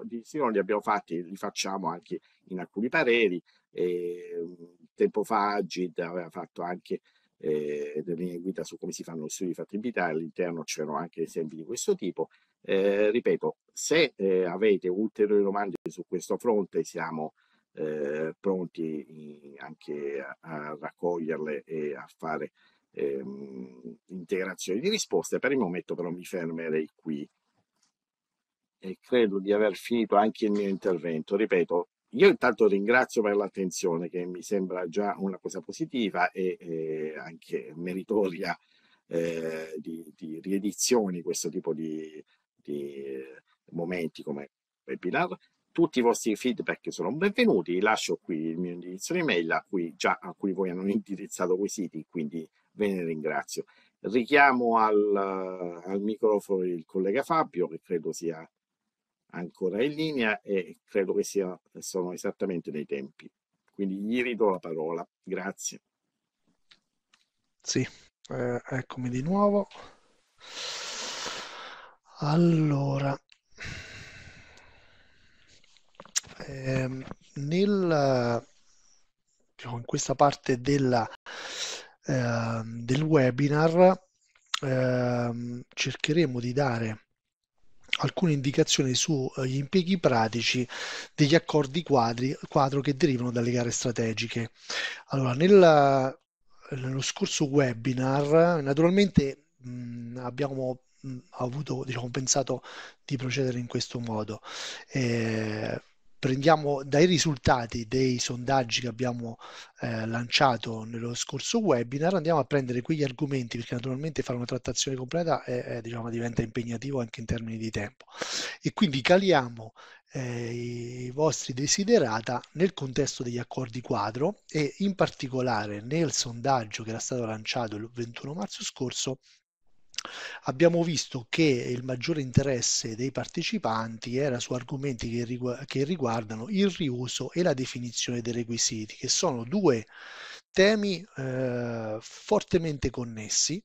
di Sion li abbiamo fatti, li facciamo anche in alcuni pareri. Ehm, tempo fa Gid aveva fatto anche eh, delle linee guida su come si fanno gli studi di fattibilità, all'interno c'erano anche esempi di questo tipo. Eh, ripeto, se eh, avete ulteriori domande su questo fronte, siamo eh, pronti in, anche a, a, raccoglierle e a fare ehm, integrazioni di risposte. Per il momento però mi fermerei qui e credo di aver finito anche il mio intervento. Ripeto, io intanto ringrazio per l'attenzione che mi sembra già una cosa positiva e, e anche meritoria eh, di, di riedizioni questo tipo di, di momenti come webinar. Tutti i vostri feedback sono benvenuti, lascio qui il mio indirizzo di mail a cui, già, a cui voi hanno *laughs* indirizzato quei siti, quindi ve ne ringrazio. Richiamo al, al microfono il collega Fabio che credo sia ancora in linea e credo che sia, sono esattamente nei tempi. Quindi gli ridò la parola. Grazie. Sì, eh, eccomi di nuovo. Allora, ehm, nel, diciamo, in questa parte della, eh, del webinar eh, cercheremo di dare alcune indicazioni sugli eh, impieghi pratici degli accordi quadri, quadro che derivano dalle gare strategiche. Allora, nella, eh, nello scorso webinar, eh, naturalmente mh, mm, abbiamo mh, mm, avuto, diciamo, pensato di procedere in questo modo. Eh, prendiamo dai risultati dei sondaggi che abbiamo eh, lanciato nello scorso webinar, andiamo a prendere quegli argomenti perché naturalmente fare una trattazione completa è, è, diciamo, diventa impegnativo anche in termini di tempo e quindi caliamo eh, i vostri desiderata nel contesto degli accordi quadro e in particolare nel sondaggio che era stato lanciato il 21 marzo scorso abbiamo visto che il maggiore interesse dei partecipanti era su argomenti che, rigu- che riguardano il riuso e la definizione dei requisiti, che sono due temi eh, fortemente connessi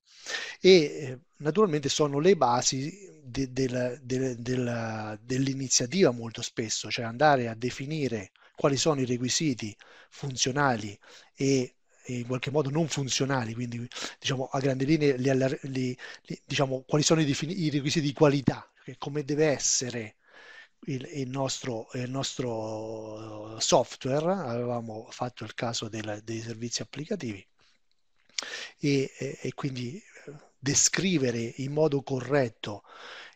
e eh, naturalmente sono le basi de- de- de- dell'iniziativa molto spesso, cioè andare a definire quali sono i requisiti funzionali e in qualche modo non funzionali, quindi diciamo a grandi linee li, li, li, diciamo, quali sono i, defini- i, requisiti di qualità, come deve essere il, il, nostro, il, nostro, software, avevamo fatto il caso del, dei servizi applicativi e, e, e, quindi eh, descrivere in modo corretto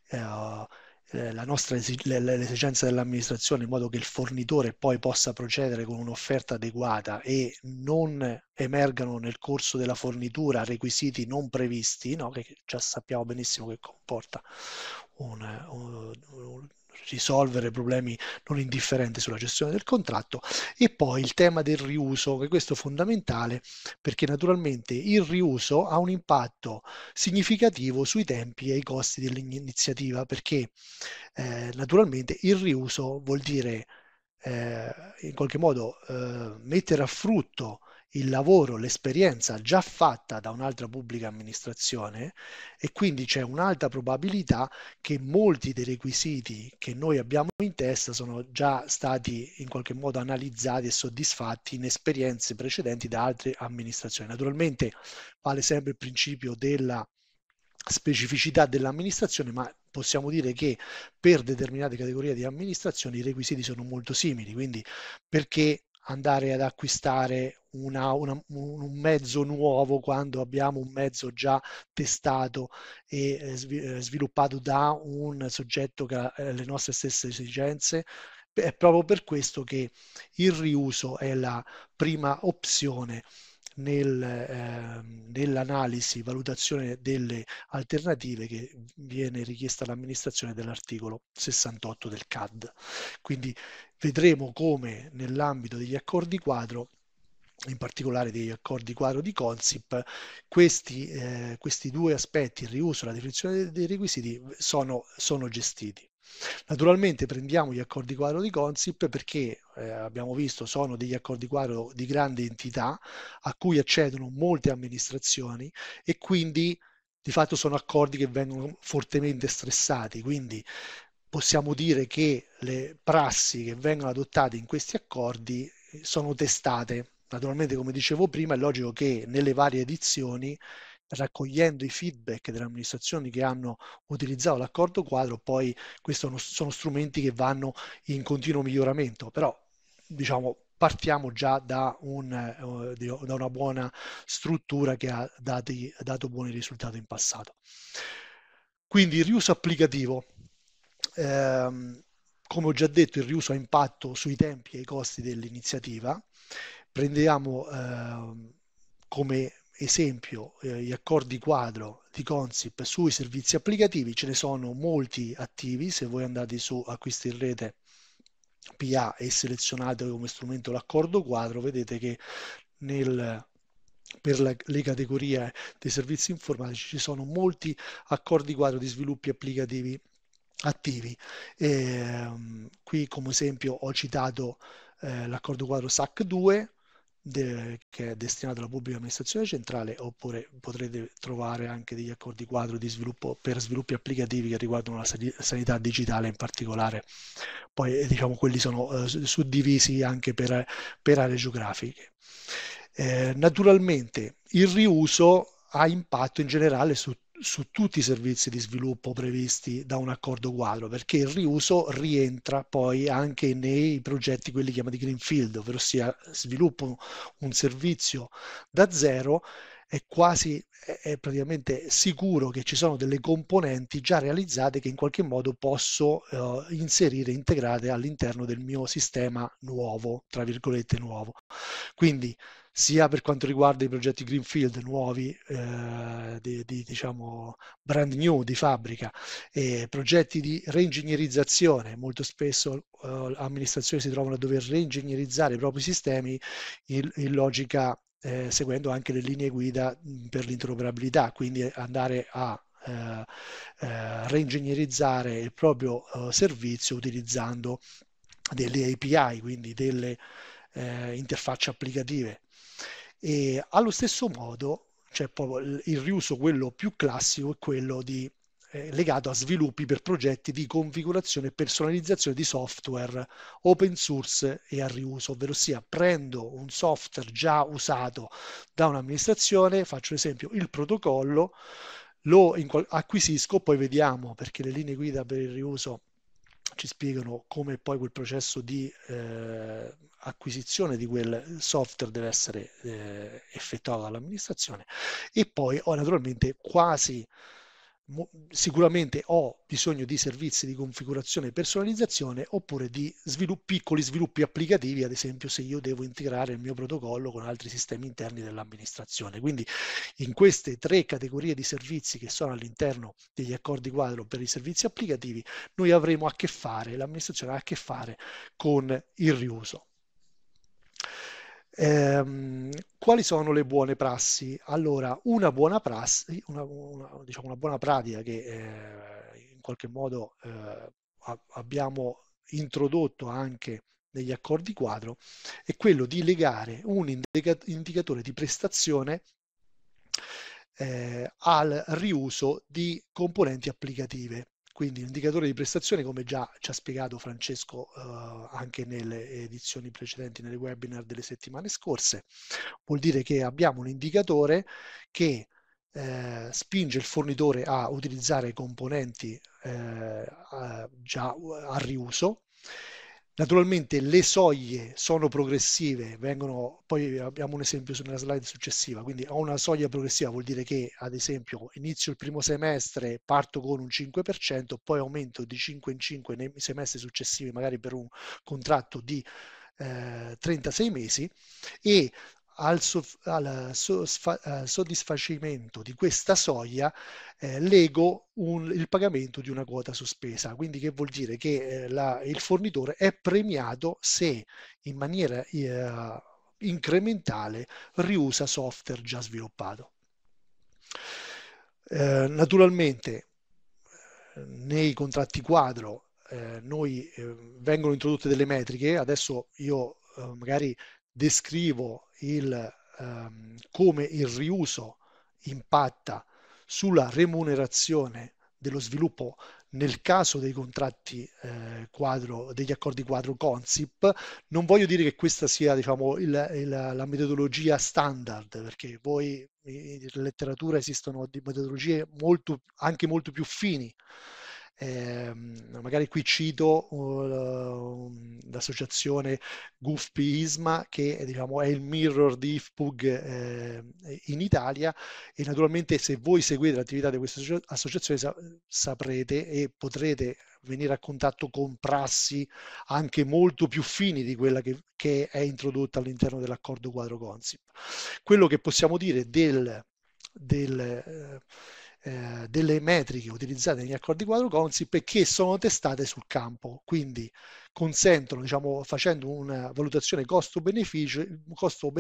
eh, eh, la nostra es- le, le esigenze dell'amministrazione in modo che il fornitore poi possa procedere con un'offerta adeguata e non emergano nel corso della fornitura requisiti non previsti, no? che già sappiamo benissimo che comporta un, un, un risolvere problemi non indifferenti sulla gestione del contratto e poi il tema del riuso, che questo è fondamentale perché naturalmente il riuso ha un impatto significativo sui tempi e i costi dell'iniziativa perché eh, naturalmente il riuso vuol dire eh, in qualche modo eh, mettere a frutto il lavoro, l'esperienza già fatta da un'altra pubblica amministrazione e quindi c'è un'alta probabilità che molti dei requisiti che noi abbiamo in testa sono già stati in qualche modo analizzati e soddisfatti in esperienze precedenti da altre amministrazioni. Naturalmente vale sempre il principio della specificità dell'amministrazione, ma possiamo dire che per determinate categorie di amministrazioni i requisiti sono molto simili, quindi perché andare ad acquistare una, una, un mezzo nuovo quando abbiamo un mezzo già testato e eh, eh, sviluppato da un soggetto che ha eh, le nostre stesse esigenze. È proprio per questo che il riuso è la prima opzione nel, eh, nell'analisi, valutazione delle alternative che viene richiesta all'amministrazione dell'articolo 68 del CAD. Quindi vedremo come nell'ambito degli accordi quadro in particolare degli accordi quadro di Consip, questi, eh, questi due aspetti, il riuso e la definizione dei requisiti, sono, sono gestiti. Naturalmente prendiamo gli accordi quadro di Consip perché eh, abbiamo visto sono degli accordi quadro di grande entità a cui accedono molte amministrazioni e quindi di fatto sono accordi che vengono fortemente stressati, quindi possiamo dire che le prassi che vengono adottate in questi accordi eh, sono testate Naturalmente, come dicevo prima, è logico che nelle varie edizioni, raccogliendo i feedback delle amministrazioni che hanno utilizzato l'accordo quadro, poi questi sono strumenti che vanno in continuo miglioramento, però diciamo partiamo già da, un, eh, da una buona struttura che ha dati, dato buoni risultati in passato. Quindi il riuso applicativo. Eh, come ho già detto, il riuso ha impatto sui tempi e i costi dell'iniziativa. Prendiamo eh, come esempio eh, gli accordi quadro di Consip sui servizi applicativi, ce ne sono molti attivi, se voi andate su acquisti in rete PA e selezionate come strumento l'accordo quadro, vedete che nel per le categorie dei servizi informatici ci sono molti accordi quadro di sviluppi applicativi attivi. E, ehm, qui come esempio ho citato eh, l'accordo quadro SAC 2, de, che è destinato alla pubblica amministrazione centrale oppure potrete trovare anche degli accordi quadro di sviluppo per sviluppi applicativi che riguardano la sanità digitale in particolare. Poi eh, diciamo quelli sono eh, suddivisi anche per, per aree geografiche. Eh, naturalmente il riuso ha impatto in generale su su tutti i servizi di sviluppo previsti da un accordo quadro, perché il riuso rientra poi anche nei progetti, quelli chiamati Greenfield, ovvero sia sviluppo un servizio da zero è quasi è praticamente sicuro che ci sono delle componenti già realizzate che in qualche modo posso eh, inserire integrate all'interno del mio sistema nuovo, tra virgolette nuovo. Quindi sia per quanto riguarda i progetti Greenfield nuovi, eh, di, di, diciamo brand new di fabbrica, e progetti di reingegnerizzazione, molto spesso eh, amministrazioni si trovano a dover reingegnerizzare i propri sistemi in, in logica eh, seguendo anche le linee guida per l'interoperabilità, quindi andare a eh, eh, reingegnerizzare il proprio eh, servizio utilizzando delle API, quindi delle eh, interfacce applicative e allo stesso modo c'è cioè il riuso, quello più classico, è quello di, eh, legato a sviluppi per progetti di configurazione e personalizzazione di software open source e a riuso, ovvero sia prendo un software già usato da un'amministrazione, faccio esempio il protocollo, lo acquisisco, poi vediamo perché le linee guida per il riuso ci spiegano come poi quel processo di eh, acquisizione di quel software deve essere eh, effettuata dall'amministrazione e poi ho naturalmente quasi sicuramente ho bisogno di servizi di configurazione e personalizzazione oppure di sviluppi, piccoli sviluppi applicativi, ad esempio se io devo integrare il mio protocollo con altri sistemi interni dell'amministrazione. Quindi in queste tre categorie di servizi che sono all'interno degli accordi quadro per i servizi applicativi, noi avremo a che fare, l'amministrazione ha a che fare con il riuso. Ehm, quali sono le buone prassi? Allora, una buona prassi, una, una, diciamo una buona pratica che eh, in qualche modo eh, abbiamo introdotto anche negli accordi quadro è quello di legare un indicatore di prestazione eh, al riuso di componenti applicative. Quindi l'indicatore di prestazione, come già ci ha spiegato Francesco eh, anche nelle edizioni precedenti, nelle webinar delle settimane scorse, vuol dire che abbiamo un indicatore che eh, spinge il fornitore a utilizzare componenti eh, già a riuso Naturalmente le soglie sono progressive, vengono, poi abbiamo un esempio nella slide successiva, quindi ho una soglia progressiva, vuol dire che ad esempio inizio il primo semestre, parto con un 5%, poi aumento di 5 in 5 nei semestri successivi, magari per un contratto di eh, 36 mesi e al, al eh, soddisfacimento di questa soglia eh, lego un, il pagamento di una quota sospesa. Quindi che vuol dire che eh, la, il fornitore è premiato se in maniera eh, incrementale riusa software già sviluppato. Eh, naturalmente eh, nei contratti quadro noi vengono introdotte delle metriche, adesso io magari descrivo il, ehm, come il riuso impatta sulla remunerazione dello sviluppo nel caso dei contratti eh, quadro, degli accordi quadro Consip, non voglio dire che questa sia diciamo, il, il, la metodologia standard, perché poi in letteratura esistono metodologie molto, anche molto più fini eh, magari qui cito uh, um, l'associazione Gufpi Isma che diciamo, è il mirror di IFPUG eh, in Italia e naturalmente se voi seguite l'attività di questa associazione saprete e potrete venire a contatto con prassi anche molto più fini di quella che, che è introdotta all'interno dell'accordo quadro Consip. Quello che possiamo dire del, del eh, eh, delle metriche utilizzate negli accordi quadro Consip e che sono testate sul campo, quindi consentono, diciamo, facendo una valutazione costo-benefici, costo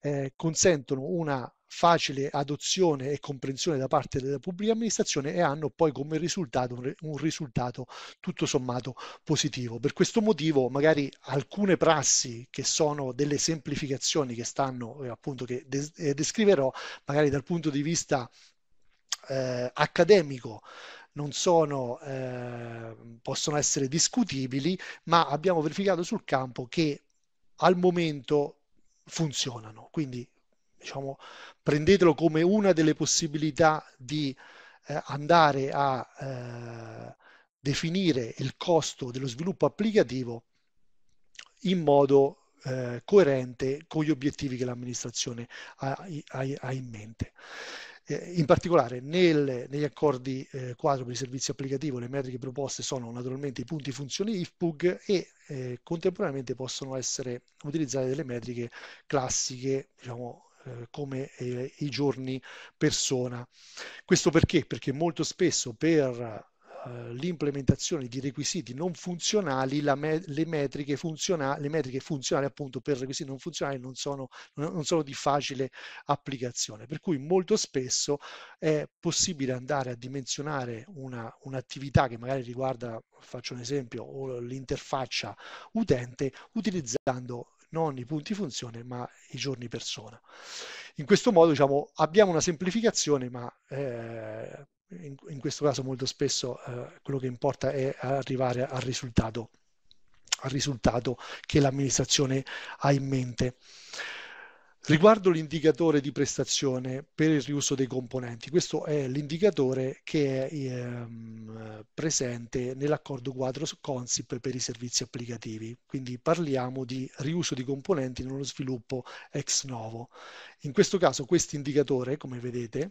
eh, consentono una facile adozione e comprensione da parte della pubblica amministrazione e hanno poi come risultato un risultato tutto sommato positivo. Per questo motivo magari alcune prassi che sono delle semplificazioni che stanno eh, appunto che eh, descriverò magari dal punto di vista eh, accademico non sono, eh, possono essere discutibili, ma abbiamo verificato sul campo che al momento funzionano. Quindi diciamo, prendetelo come una delle possibilità di eh, andare a eh, definire il costo dello sviluppo applicativo in modo eh, coerente con gli obiettivi che l'amministrazione ha, ha, ha in mente. Eh, in particolare nel, negli accordi eh, quadro per il servizio applicativo le metriche proposte sono naturalmente i punti funzioni IFPUG e eh, contemporaneamente possono essere utilizzate delle metriche classiche, diciamo, eh, come eh, i giorni persona. Questo perché? Perché molto spesso per eh, l'implementazione di requisiti non funzionali, me le, metriche funzionali, le, metriche funzionali appunto per requisiti non funzionali non sono, non sono, di facile applicazione, per cui molto spesso è possibile andare a dimensionare un'attività un che magari riguarda, faccio un esempio, l'interfaccia utente utilizzando non i punti funzione ma i giorni persona. In questo modo diciamo, abbiamo una semplificazione ma eh, in, in questo caso molto spesso eh, quello che importa è arrivare al risultato, al risultato che l'amministrazione ha in mente. Riguardo l'indicatore di prestazione per il riuso dei componenti, questo è l'indicatore che è ehm, presente nell'accordo quadro Consip per i servizi applicativi, quindi parliamo di riuso di componenti nello sviluppo ex novo. In questo caso questo indicatore, come vedete,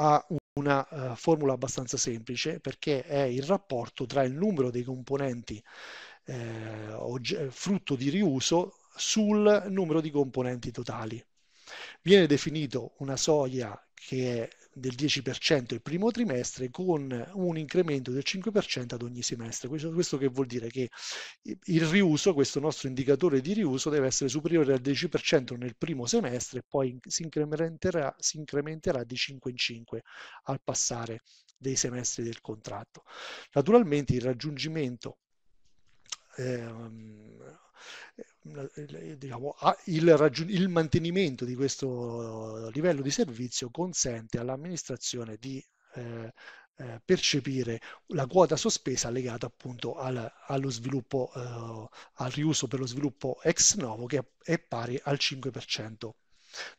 ha una uh, formula abbastanza semplice perché è il rapporto tra il numero dei componenti eh, ogge- frutto di riuso sul numero di componenti totali. Viene definito una soglia che è del 10% il primo trimestre con un incremento del 5% ad ogni semestre. Questo, questo, che vuol dire che il riuso, questo nostro indicatore di riuso, deve essere superiore al 10% nel primo semestre e poi si incrementerà, si incrementerà di 5 in 5 al passare dei semestri del contratto. Naturalmente il raggiungimento Ehm, ehm, diciamo, il, raggiun- il mantenimento di questo livello di servizio consente all'amministrazione di eh, eh, percepire la quota sospesa legata appunto al, allo sviluppo, eh, al riuso per lo sviluppo ex novo che è pari al 5%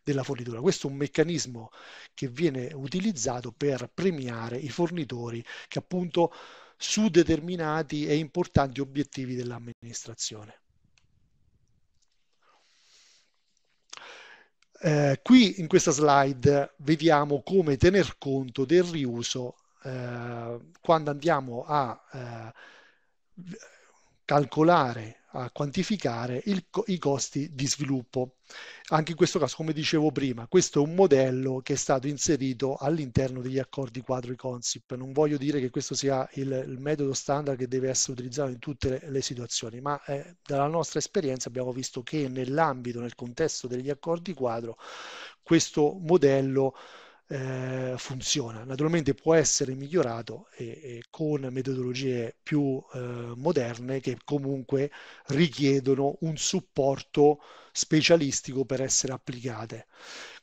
della fornitura. Questo è un meccanismo che viene utilizzato per premiare i fornitori che appunto su determinati e importanti obiettivi dell'amministrazione. Eh, qui in questa slide vediamo come tener conto del riuso eh, quando andiamo a eh, calcolare a quantificare il, i costi di sviluppo. Anche in questo caso, come dicevo prima, questo è un modello che è stato inserito all'interno degli accordi quadro di Consip. Non voglio dire che questo sia il, il, metodo standard che deve essere utilizzato in tutte le, le situazioni, ma eh, dalla nostra esperienza abbiamo visto che nell'ambito, nel contesto degli accordi quadro, questo modello eh, funziona. Naturalmente può essere migliorato e, e con metodologie più eh, moderne che comunque richiedono un supporto specialistico per essere applicate.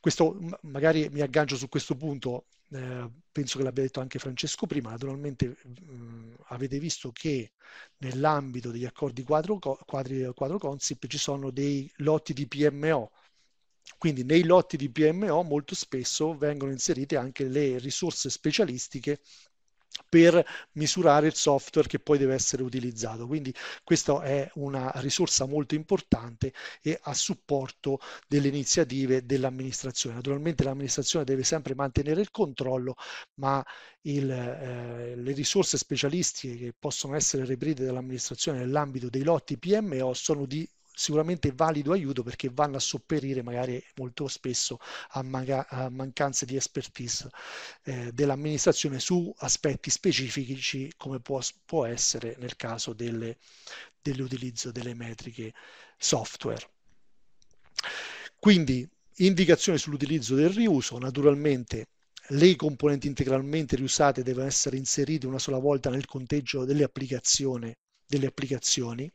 Questo magari mi aggancio su questo punto, eh, penso che l'abbia detto anche Francesco prima, naturalmente mh, mm, avete visto che nell'ambito degli accordi quadro, quadri, quadro Consip ci sono dei lotti di PMO quindi nei lotti di PMO molto spesso vengono inserite anche le risorse specialistiche per misurare il software che poi deve essere utilizzato. Quindi questa è una risorsa molto importante e a supporto delle iniziative dell'amministrazione. Naturalmente l'amministrazione deve sempre mantenere il controllo, ma il, eh, le risorse specialistiche che possono essere reperite dall'amministrazione nell'ambito dei lotti PMO sono di sicuramente valido aiuto perché vanno a sopperire magari molto spesso a, manca- a mancanze di expertise eh, dell'amministrazione su aspetti specifici come può, può essere nel caso delle, dell'utilizzo delle metriche software. Quindi indicazioni sull'utilizzo del riuso, naturalmente le componenti integralmente riusate devono essere inserite una sola volta nel conteggio delle delle applicazioni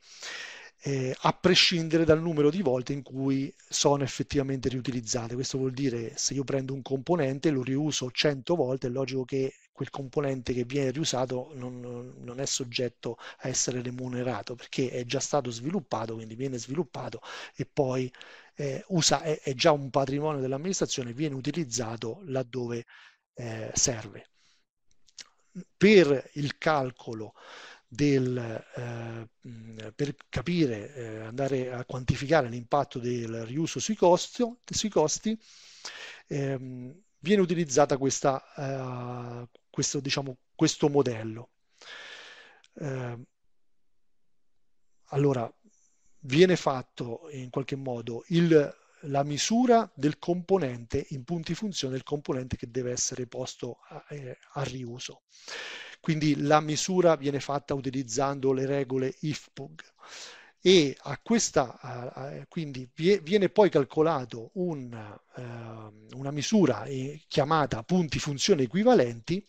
eh, a prescindere dal numero di volte in cui sono effettivamente riutilizzate. Questo vuol dire se io prendo un componente, e lo riuso 100 volte, è logico che quel componente che viene riusato non, non è soggetto a essere remunerato perché è già stato sviluppato, quindi viene sviluppato e poi eh, usa, è, è, già un patrimonio dell'amministrazione, e viene utilizzato laddove eh, serve. Per il calcolo del, eh, per capire, eh, andare a quantificare l'impatto del riuso sui, costo, sui costi, ehm, viene utilizzato eh, questo, diciamo, questo, modello. Ehm, allora, viene fatto in qualche modo il, la misura del componente in punti funzione, il componente che deve essere posto a, eh, a riuso. Quindi la misura viene fatta utilizzando le regole IFPUG e a questa, quindi viene poi calcolato un, ehm, una misura eh, chiamata punti funzione equivalenti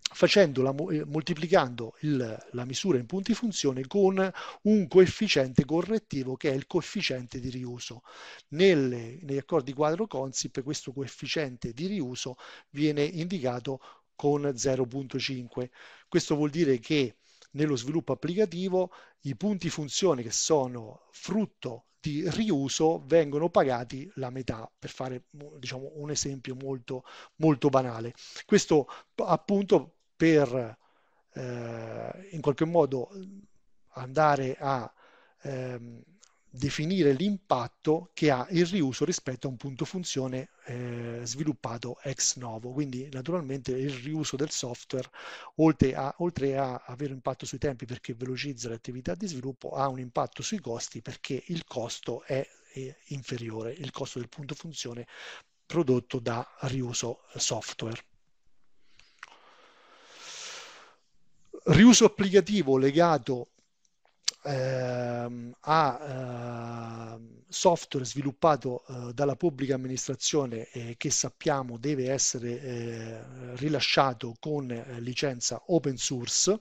facendola, eh, moltiplicando il, la misura in punti funzione con un coefficiente correttivo che è il coefficiente di riuso. Nelle, negli accordi quadro Consip questo coefficiente di riuso viene indicato con 0.5. Questo vuol dire che nello sviluppo applicativo i punti funzione che sono frutto di riuso vengono pagati la metà, per fare diciamo, un esempio molto, molto banale. Questo appunto per eh, in qualche modo andare a ehm, definire l'impatto che ha il riuso rispetto a un punto funzione eh, sviluppato ex novo. Quindi naturalmente il riuso del software, oltre a, oltre a avere un impatto sui tempi perché velocizza le attività di sviluppo, ha un impatto sui costi perché il costo è, è inferiore, il costo del punto funzione prodotto da riuso software. Riuso applicativo legato ehm, a eh, software sviluppato eh, dalla pubblica amministrazione eh, che sappiamo deve essere eh, rilasciato con eh, licenza open source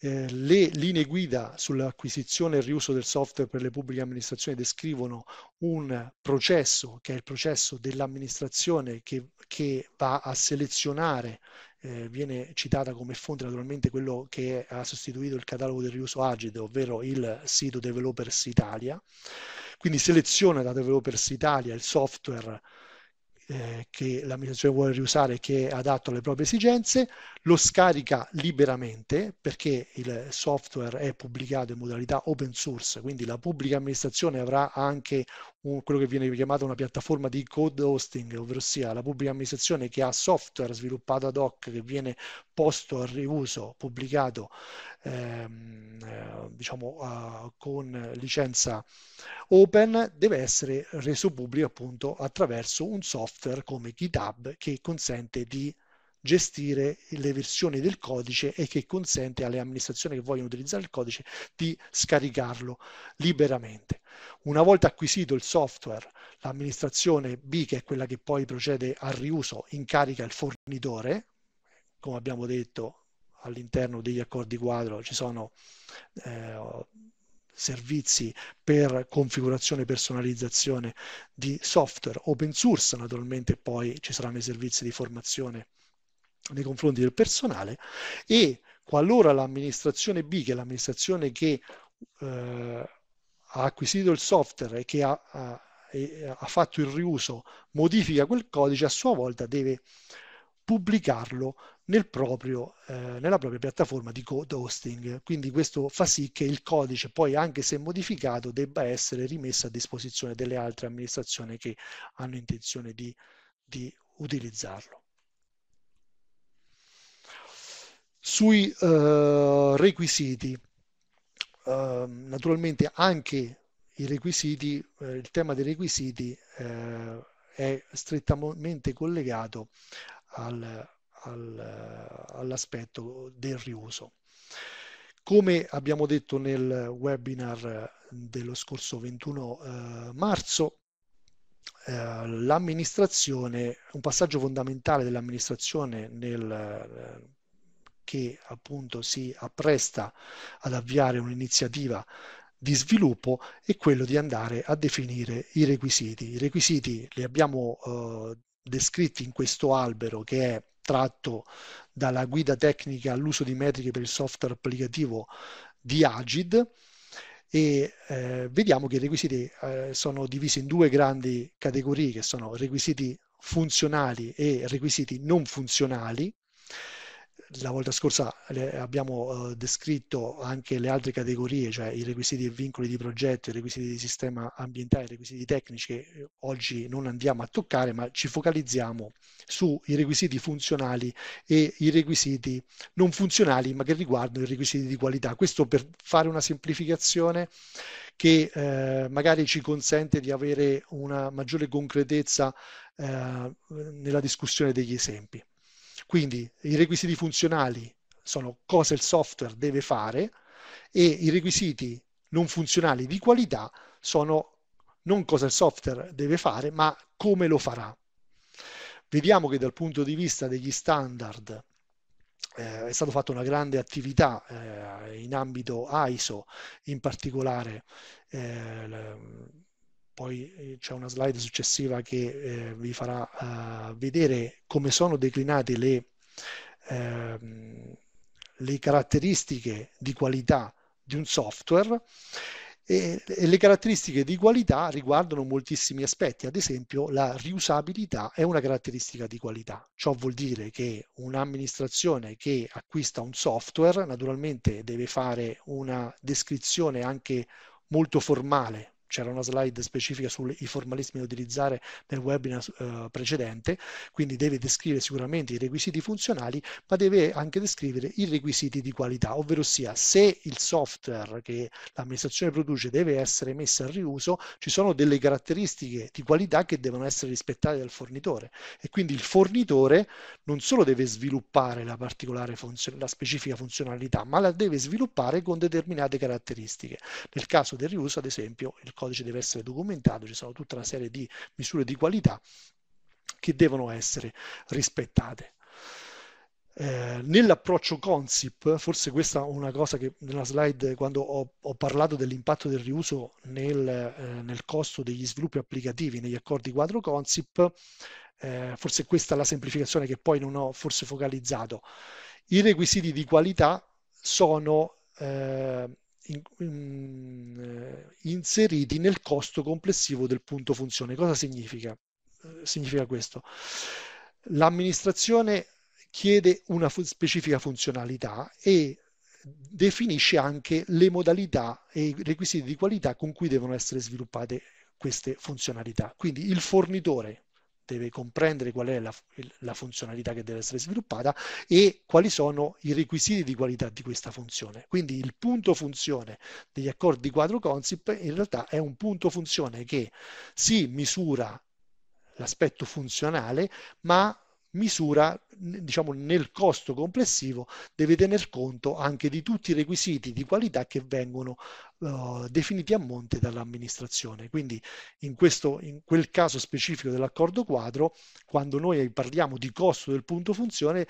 eh, le linee guida sull'acquisizione e il riuso del software per le pubbliche amministrazioni descrivono un processo che è il processo dell'amministrazione che, che va a selezionare, eh, viene citata come fonte naturalmente quello che ha sostituito il catalogo del riuso agile, ovvero il sito Developers Italia. Quindi seleziona da Developers Italia il software eh, che l'amministrazione vuole riusare che è adatto alle proprie esigenze, lo scarica liberamente perché il software è pubblicato in modalità open source, quindi la pubblica amministrazione avrà anche un, quello che viene chiamato una piattaforma di code hosting, ovvero la pubblica amministrazione che ha software sviluppato ad hoc che viene posto a riuso, pubblicato ehm, eh, diciamo, uh, con licenza open, deve essere reso pubblico appunto attraverso un software come GitHub che consente di gestire le versioni del codice e che consente alle amministrazioni che vogliono utilizzare il codice di scaricarlo liberamente. Una volta acquisito il software, l'amministrazione B, che è quella che poi procede al riuso, incarica il fornitore, come abbiamo detto all'interno degli accordi quadro ci sono eh, servizi per configurazione e personalizzazione di software open source, naturalmente poi ci saranno i servizi di formazione nei confronti del personale e qualora l'amministrazione B, che è l'amministrazione che eh, ha acquisito il software e che ha, ha, e ha, fatto il riuso, modifica quel codice, a sua volta deve pubblicarlo nel proprio, eh, nella propria piattaforma di code hosting. Quindi questo fa sì che il codice, poi anche se modificato, debba essere rimesso a disposizione delle altre amministrazioni che hanno intenzione di, di utilizzarlo. Sui uh, requisiti, uh, naturalmente anche i requisiti, eh, il tema dei requisiti eh, è strettamente collegato al, al, all'aspetto del riuso. Come abbiamo detto nel webinar dello scorso 21 eh, marzo, eh, l'amministrazione, un passaggio fondamentale dell'amministrazione nel che appunto si appresta ad avviare un'iniziativa di sviluppo è quello di andare a definire i requisiti. I requisiti li abbiamo eh, descritti in questo albero che è tratto dalla guida tecnica all'uso di metriche per il software applicativo di Agid e eh, vediamo che i requisiti eh, sono divisi in due grandi categorie che sono requisiti funzionali e requisiti non funzionali la volta scorsa abbiamo eh, descritto anche le altre categorie, cioè i requisiti e vincoli di progetto, i requisiti di sistema ambientale, i requisiti tecnici che eh, oggi non andiamo a toccare, ma ci focalizziamo sui requisiti funzionali e i requisiti non funzionali, ma che riguardano i requisiti di qualità. Questo per fare una semplificazione che eh, magari ci consente di avere una maggiore concretezza eh, nella discussione degli esempi. Quindi i requisiti funzionali sono cosa il software deve fare e i requisiti non funzionali di qualità sono non cosa il software deve fare, ma come lo farà. Vediamo che dal punto di vista degli standard eh, è stata fatta una grande attività eh, in ambito ISO, in particolare eh, poi eh, c'è una slide successiva che eh, vi farà uh, vedere come sono declinate le, uh, le, caratteristiche di qualità di un software e, e, le caratteristiche di qualità riguardano moltissimi aspetti, ad esempio la riusabilità è una caratteristica di qualità, ciò vuol dire che un'amministrazione che acquista un software naturalmente deve fare una descrizione anche molto formale c'era una slide specifica sui formalismi da utilizzare nel webinar eh, precedente, quindi deve descrivere sicuramente i requisiti funzionali, ma deve anche descrivere i requisiti di qualità, ovvero sia se il software che l'amministrazione produce deve essere messo a riuso, ci sono delle caratteristiche di qualità che devono essere rispettate dal fornitore e quindi il fornitore non solo deve sviluppare la particolare funzione, la specifica funzionalità, ma la deve sviluppare con determinate caratteristiche. Nel caso del riuso, ad esempio, il codice deve essere documentato, ci sono tutta una serie di misure di qualità che devono essere rispettate. Eh, nell'approccio Consip, forse questa è una cosa che nella slide quando ho, ho parlato dell'impatto del riuso nel, eh, nel, costo degli sviluppi applicativi negli accordi quadro Consip, eh, forse questa è la semplificazione che poi non ho forse focalizzato. I requisiti di qualità sono eh, in, in, eh, inseriti nel costo complessivo del punto funzione. Cosa significa? Eh, significa questo. L'amministrazione chiede una fu specifica funzionalità e definisce anche le modalità e i requisiti di qualità con cui devono essere sviluppate queste funzionalità. Quindi il fornitore deve comprendere qual è la, la, funzionalità che deve essere sviluppata e quali sono i requisiti di qualità di questa funzione. Quindi il punto funzione degli accordi quadro Consip in realtà è un punto funzione che si misura l'aspetto funzionale, ma misura diciamo, nel costo complessivo deve tener conto anche di tutti i requisiti di qualità che vengono uh, definiti a monte dall'amministrazione. Quindi in, questo, in quel caso specifico dell'accordo quadro, quando noi parliamo di costo del punto funzione,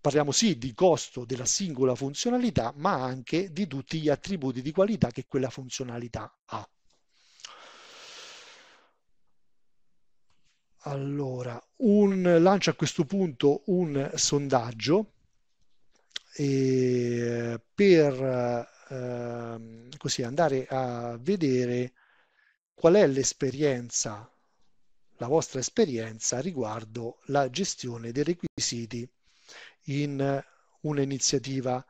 parliamo sì di costo della singola funzionalità, ma anche di tutti gli attributi di qualità che quella funzionalità ha. Allora, un, lancio a questo punto un sondaggio eh, per eh, così andare a vedere qual è l'esperienza, la vostra esperienza riguardo la gestione dei requisiti in un'iniziativa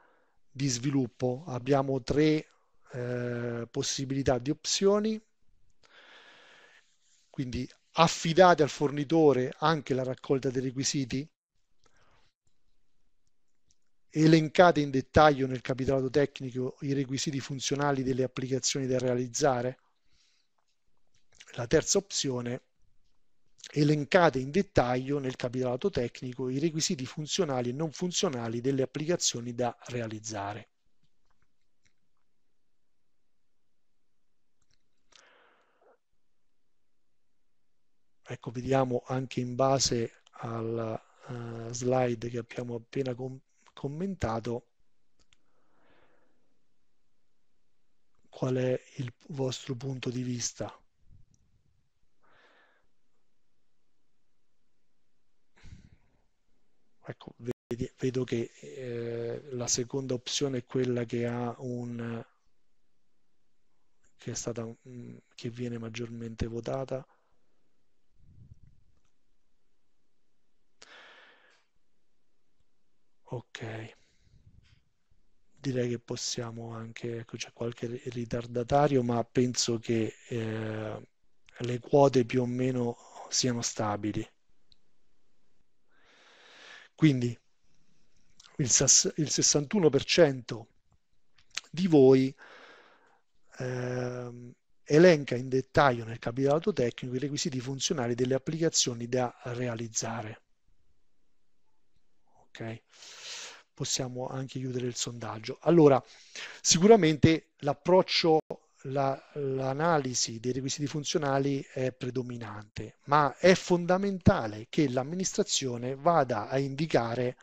di sviluppo. Abbiamo tre eh, possibilità di opzioni, quindi affidate al fornitore anche la raccolta dei requisiti? Elencate in dettaglio nel capitolato tecnico i requisiti funzionali delle applicazioni da realizzare? La terza opzione, elencate in dettaglio nel capitolato tecnico i requisiti funzionali e non funzionali delle applicazioni da realizzare. ecco vediamo anche in base alla uh, eh, slide che abbiamo appena com commentato qual è il vostro punto di vista. Ecco, vedo che eh, la seconda opzione è quella che ha un che è stata che viene maggiormente votata. Ok. Direi che possiamo anche, ecco c'è qualche ritardatario, ma penso che eh, le quote più o meno siano stabili. Quindi il, il 61% di voi eh, elenca in dettaglio nel capitolato tecnico i requisiti funzionali delle applicazioni da realizzare. Okay possiamo anche chiudere il sondaggio. Allora, sicuramente l'approccio, la, l'analisi dei requisiti funzionali è predominante, ma è fondamentale che l'amministrazione vada a indicare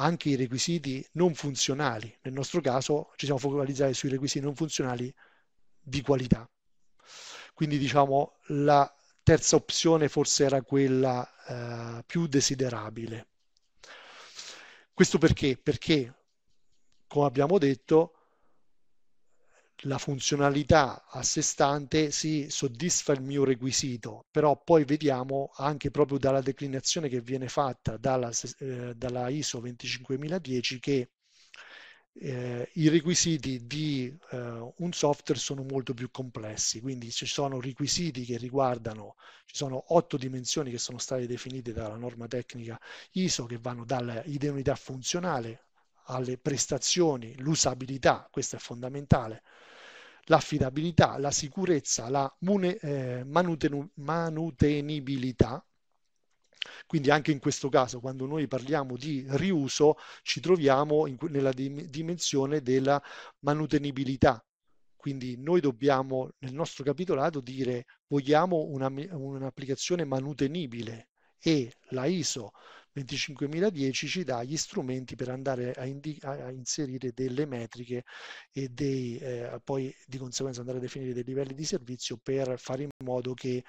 anche i requisiti non funzionali. Nel nostro caso ci siamo focalizzati sui requisiti non funzionali di qualità. Quindi diciamo la terza opzione forse era quella eh, più desiderabile. Questo perché? Perché, come abbiamo detto, la funzionalità a sé stante si sì, soddisfa il mio requisito, però poi vediamo anche proprio dalla declinazione che viene fatta dalla, eh, dalla ISO 25010 che eh, i requisiti di eh, un software sono molto più complessi, quindi ci sono requisiti che riguardano, ci sono otto dimensioni che sono state definite dalla norma tecnica ISO che vanno dall'identità funzionale alle prestazioni, l'usabilità, questo è fondamentale, l'affidabilità, la sicurezza, la mune, eh, manuten- manutenibilità, quindi anche in questo caso, quando noi parliamo di riuso, ci troviamo in, nella dim- dimensione della manutenibilità. Quindi noi dobbiamo nel nostro capitolato dire vogliamo una, un'applicazione manutenibile e la ISO 25010 ci dà gli strumenti per andare a, indi- a inserire delle metriche e dei, eh, poi di conseguenza andare a definire dei livelli di servizio per fare in modo che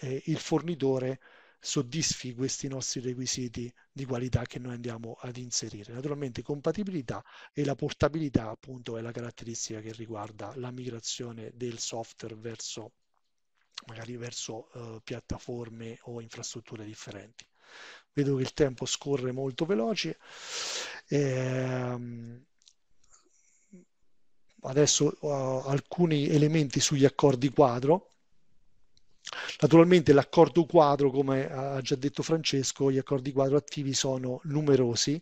eh, il fornitore soddisfi questi nostri requisiti di qualità che noi andiamo ad inserire. Naturalmente compatibilità e la portabilità appunto è la caratteristica che riguarda la migrazione del software verso magari verso eh, piattaforme o infrastrutture differenti. Vedo che il tempo scorre molto veloce. Ehm, eh, adesso ho alcuni elementi sugli accordi quadro Naturalmente l'accordo quadro, come ha già detto Francesco, gli accordi quadro attivi sono numerosi,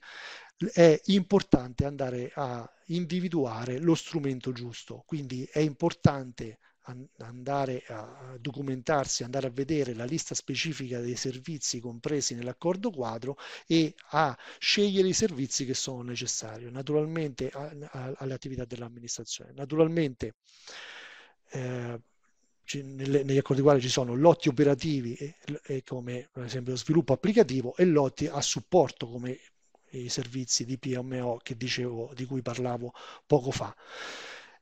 è importante andare a individuare lo strumento giusto, quindi è importante andare a documentarsi, andare a vedere la lista specifica dei servizi compresi nell'accordo quadro e a scegliere i servizi che sono necessari, naturalmente a, a, alle attività dell'amministrazione. Naturalmente eh, negli accordi quali ci sono lotti operativi e, e come per esempio sviluppo applicativo e lotti a supporto come i servizi di PMO che dicevo, di cui parlavo poco fa.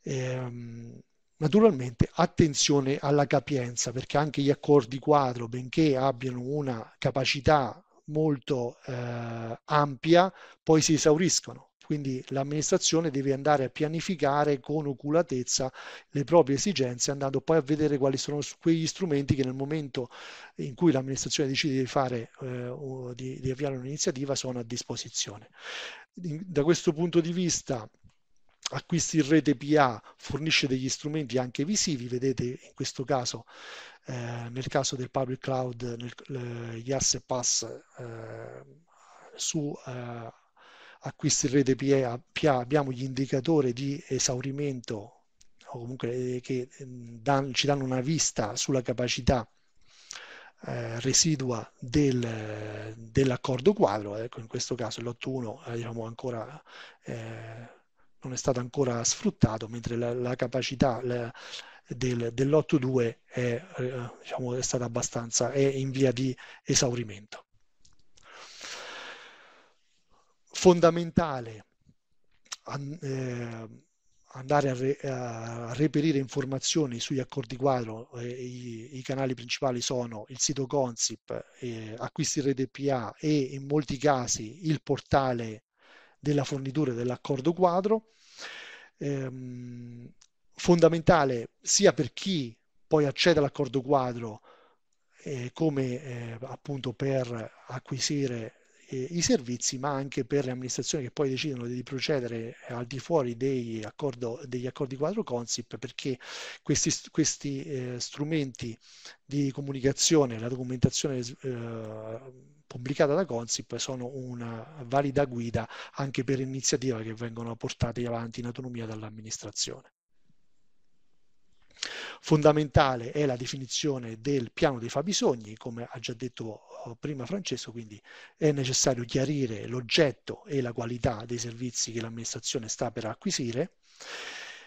Ehm, naturalmente attenzione alla capienza perché anche gli accordi quadro, benché abbiano una capacità molto eh, ampia poi si esauriscono. Quindi l'amministrazione deve andare a pianificare con oculatezza le proprie esigenze, andando poi a vedere quali sono quegli strumenti che nel momento in cui l'amministrazione decide di, fare, eh, di, di avviare un'iniziativa sono a disposizione. Da questo punto di vista acquisti in rete PA, fornisce degli strumenti anche visivi, vedete in questo caso, eh, nel caso del public cloud, nel, gli asset pass eh, su eh, acquisti in rete PA, PA abbiamo gli indicatori di esaurimento o comunque eh, che mm, dan, ci danno una vista sulla capacità eh, residua del, dell'accordo quadro, ecco, in questo caso l'8.1 eh, diciamo ancora eh, non è stato ancora sfruttato, mentre la, la capacità la, del, dell'8.2 è, eh, diciamo, è, stata abbastanza, è in via di esaurimento. Fondamentale an, eh, andare a, re, a, reperire informazioni sugli accordi quadro, eh, i, i, canali principali sono il sito Consip, eh, acquisti RDPA e in molti casi il portale della fornitura dell'accordo quadro, ehm, fondamentale sia per chi poi accede all'accordo quadro eh, come eh, appunto per acquisire eh, i servizi, ma anche per le amministrazioni che poi decidono di procedere al di fuori degli, accordo, degli accordi quadro Consip, perché questi, questi eh, strumenti di comunicazione, la documentazione eh, pubblicata da Consip sono una valida guida anche per iniziative che vengono portate avanti in autonomia dall'amministrazione. Fondamentale è la definizione del piano dei fabbisogni, come ha già detto eh, prima Francesco, quindi è necessario chiarire l'oggetto e la qualità dei servizi che l'amministrazione sta per acquisire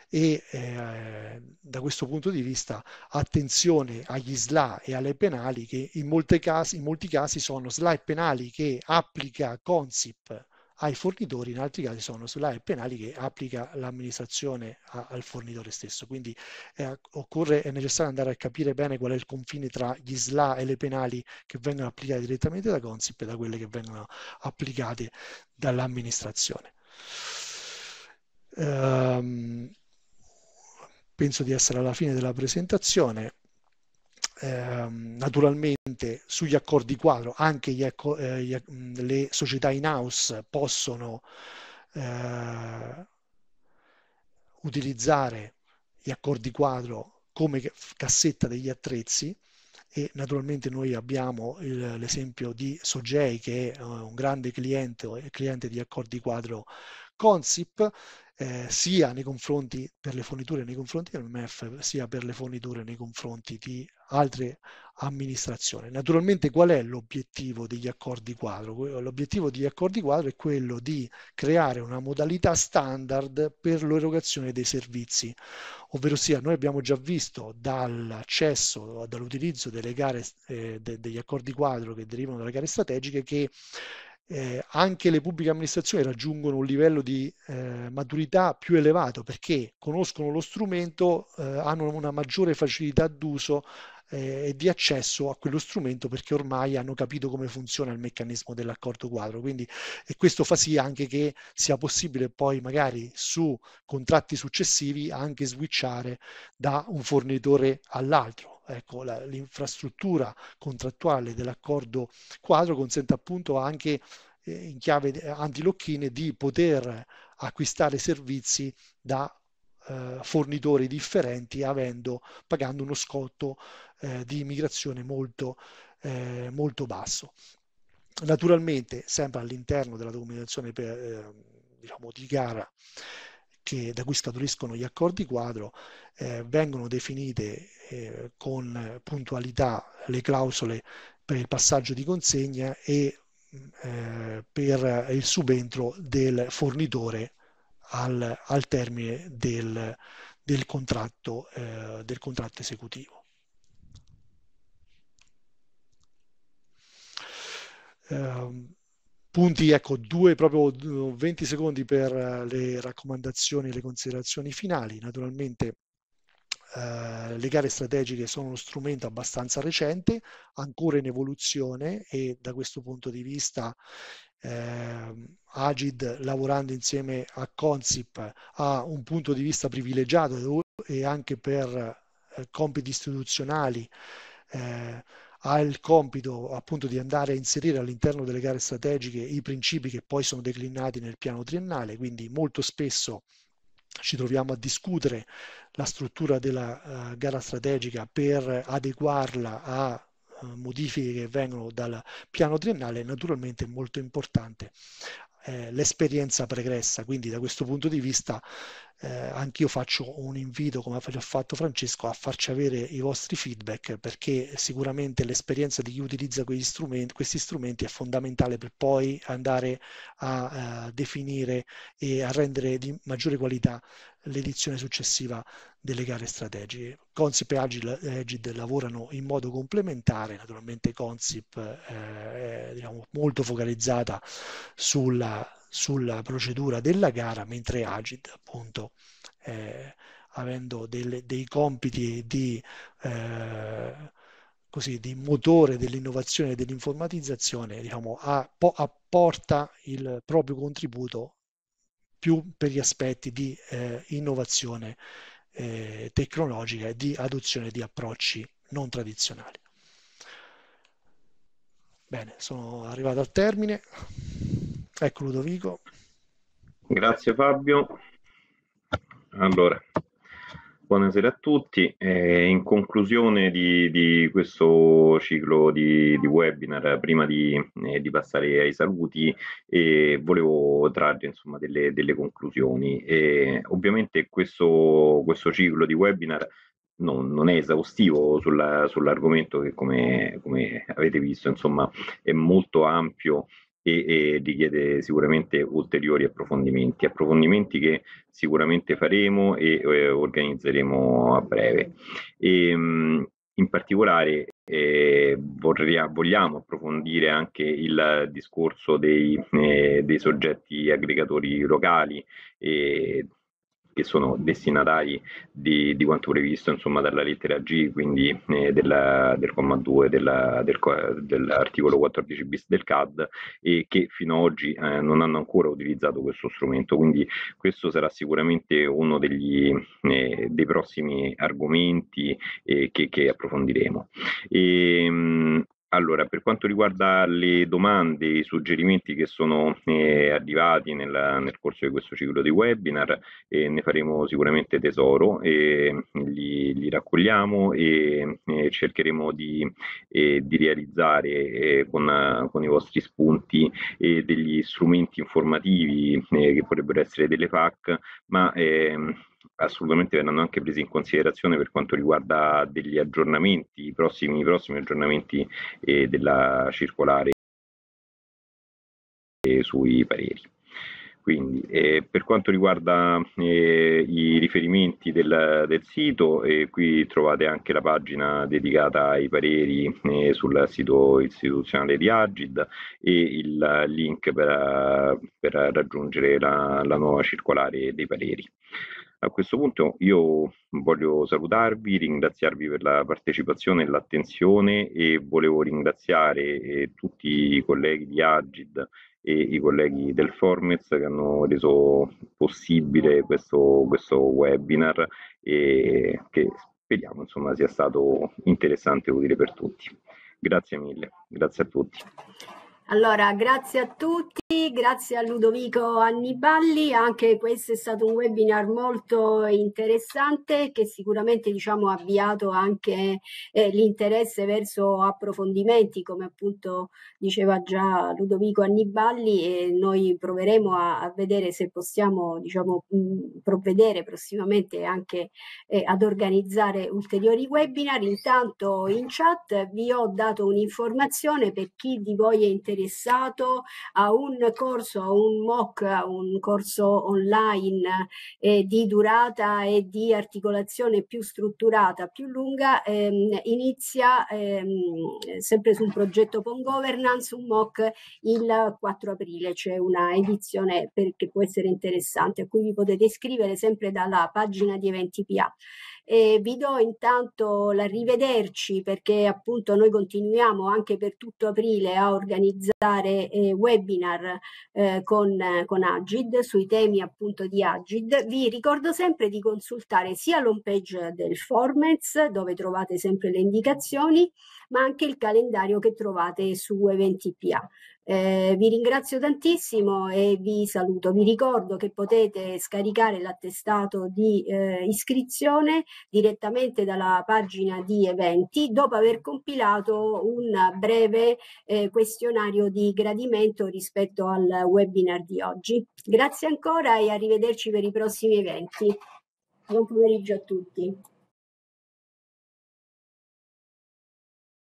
e eh, da questo punto di vista attenzione agli SLA e alle penali che in, casi, in molti casi sono SLA e penali che applica Consip ai fornitori, in altri casi sono SLA e penali che applica l'amministrazione a, al fornitore stesso. Quindi eh, occorre, è necessario andare a capire bene qual è il confine tra gli SLA e le penali che vengono applicate direttamente da Consip e da quelle che vengono applicate dall'amministrazione. Um, penso di essere alla fine della presentazione. Eh, naturalmente sugli accordi quadro anche gli, eh, gli, mm, le società in house possono eh, utilizzare gli accordi quadro come cassetta degli attrezzi e naturalmente noi abbiamo l'esempio di Sogei che è eh, un grande cliente, cliente di accordi quadro Consip eh, sia nei confronti per le forniture nei confronti del MEF, sia per le forniture nei confronti di altre amministrazioni. Naturalmente qual è l'obiettivo degli accordi quadro? L'obiettivo degli accordi quadro è quello di creare una modalità standard per l'erogazione dei servizi, ovvero sia noi abbiamo già visto dall'accesso, dall'utilizzo delle gare, eh, de- degli accordi quadro che derivano dalle gare strategiche che eh, anche le pubbliche amministrazioni raggiungono un livello di eh, maturità più elevato perché conoscono lo strumento, eh, hanno una maggiore facilità d'uso eh, e di accesso a quello strumento perché ormai hanno capito come funziona il meccanismo dell'accordo quadro. Quindi, e questo fa sì anche che sia possibile poi magari su contratti successivi anche switchare da un fornitore all'altro ecco, la, l'infrastruttura contrattuale dell'accordo quadro consente appunto anche eh, in chiave antilocchine di poter acquistare servizi da eh, fornitori differenti avendo, pagando uno scotto eh, di immigrazione molto, eh, molto basso. Naturalmente, sempre all'interno della documentazione per, ehm, diciamo, di gara che, da cui scaturiscono gli accordi quadro, eh, vengono definite eh, con puntualità le clausole per il passaggio di consegna e eh, per il subentro del fornitore al, al termine del, del, contratto, eh, del contratto esecutivo. Um, punti, ecco, due, proprio 20 mm, secondi per eh, le raccomandazioni e le considerazioni finali. Naturalmente eh, le gare strategiche sono uno strumento abbastanza recente, ancora in evoluzione e da questo punto di vista eh, Agid lavorando insieme a Consip ha un punto di vista privilegiato e anche per eh, compiti istituzionali eh, ha il compito appunto di andare a inserire all'interno delle gare strategiche i principi che poi sono declinati nel piano triennale, quindi molto spesso ci troviamo a discutere la struttura della uh, gara strategica per adeguarla a uh, modifiche che vengono dal piano triennale, naturalmente è molto importante eh, l'esperienza pregressa. Quindi da questo punto di vista eh, anch'io faccio un invito, come ha fatto Francesco, a farci avere i vostri feedback perché sicuramente l'esperienza di chi utilizza strumenti, questi strumenti è fondamentale per poi andare a, a eh, definire e a rendere di maggiore qualità l'edizione successiva delle gare strategiche. Consip e Agid eh, lavorano in modo complementare, naturalmente Consip eh, è diciamo, molto focalizzata sulla, sulla, procedura della gara, mentre Agid appunto eh, avendo delle, dei compiti di, eh, così, di motore dell'innovazione e dell'informatizzazione, diciamo, apporta il proprio contributo più per gli aspetti di eh, innovazione eh, tecnologica e di adozione di approcci non tradizionali. Bene, sono arrivato al termine. Ecco Ludovico. Grazie Fabio. Allora, Buonasera a tutti. Eh, in conclusione di, di questo ciclo di, di webinar, prima di, eh, di, passare ai saluti, eh, volevo trarre insomma, delle, delle, conclusioni. ovviamente questo, questo, ciclo di webinar non, non è esaustivo sulla, sull'argomento che, come, come, avete visto, insomma, è molto ampio e, e, richiede sicuramente ulteriori approfondimenti, approfondimenti che sicuramente faremo e, e organizzeremo a breve. E, ehm, in particolare eh, vorrei, vogliamo approfondire anche il discorso dei, eh, dei soggetti aggregatori locali e che sono destinatari di, di quanto previsto insomma, dalla lettera G, quindi eh, della, del comma 2 della, del, dell'articolo 14 bis del CAD e che fino ad oggi eh, non hanno ancora utilizzato questo strumento. Quindi questo sarà sicuramente uno degli, eh, dei prossimi argomenti eh, che, che, approfondiremo. E, ehm, mh, allora, per quanto riguarda le domande e i suggerimenti che sono eh, arrivati nella, nel corso di questo ciclo di webinar, eh, ne faremo sicuramente tesoro, eh, li, li, raccogliamo e cercheremo di, eh, di realizzare eh, con, con, i vostri spunti eh, degli strumenti informativi che potrebbero essere delle FAC, ma ehm, assolutamente verranno anche presi in considerazione per quanto riguarda degli aggiornamenti, i prossimi, i prossimi aggiornamenti eh, della circolare sui pareri. Quindi, eh, per quanto riguarda eh, i riferimenti del, del sito, eh, qui trovate anche la pagina dedicata ai pareri eh, sul sito istituzionale di Agid e il link per, per raggiungere la, la nuova circolare dei pareri. A questo punto io voglio salutarvi, ringraziarvi per la partecipazione e l'attenzione e volevo ringraziare eh, tutti i colleghi di Agid e i colleghi del Formez che hanno reso possibile questo, questo webinar e che speriamo insomma, sia stato interessante e utile per tutti. Grazie mille, grazie a tutti. Allora, grazie a tutti, grazie a Ludovico Anniballi, anche questo è stato un webinar molto interessante che sicuramente diciamo, ha avviato anche eh, l'interesse verso approfondimenti, come appunto diceva già Ludovico Anniballi, e noi proveremo a, a vedere se possiamo diciamo, mh, mm, provvedere prossimamente anche eh, ad organizzare ulteriori webinar. Intanto in chat vi ho dato un'informazione per chi di voi è interessato interessato a un corso, a un MOOC, a un corso online eh, di durata e di articolazione più strutturata, più lunga, ehm, inizia ehm, sempre sul progetto con governance, un MOOC il 4 aprile, c'è cioè una edizione per, che può essere interessante, a cui vi potete iscrivere sempre dalla pagina di Eventi PA. E vi do intanto l'arrivederci perché appunto noi continuiamo anche per tutto aprile a organizzare eh, webinar eh, con, con Agid sui temi appunto di Agid. Vi ricordo sempre di consultare sia l'home page del Formez dove trovate sempre le indicazioni ma anche il calendario che trovate su Event IPA. Eh, vi ringrazio tantissimo e vi saluto. Vi ricordo che potete scaricare l'attestato di eh, iscrizione direttamente dalla pagina di eventi dopo aver compilato un breve eh, questionario di gradimento rispetto al webinar di oggi. Grazie ancora e arrivederci per i prossimi eventi. Buon pomeriggio a tutti.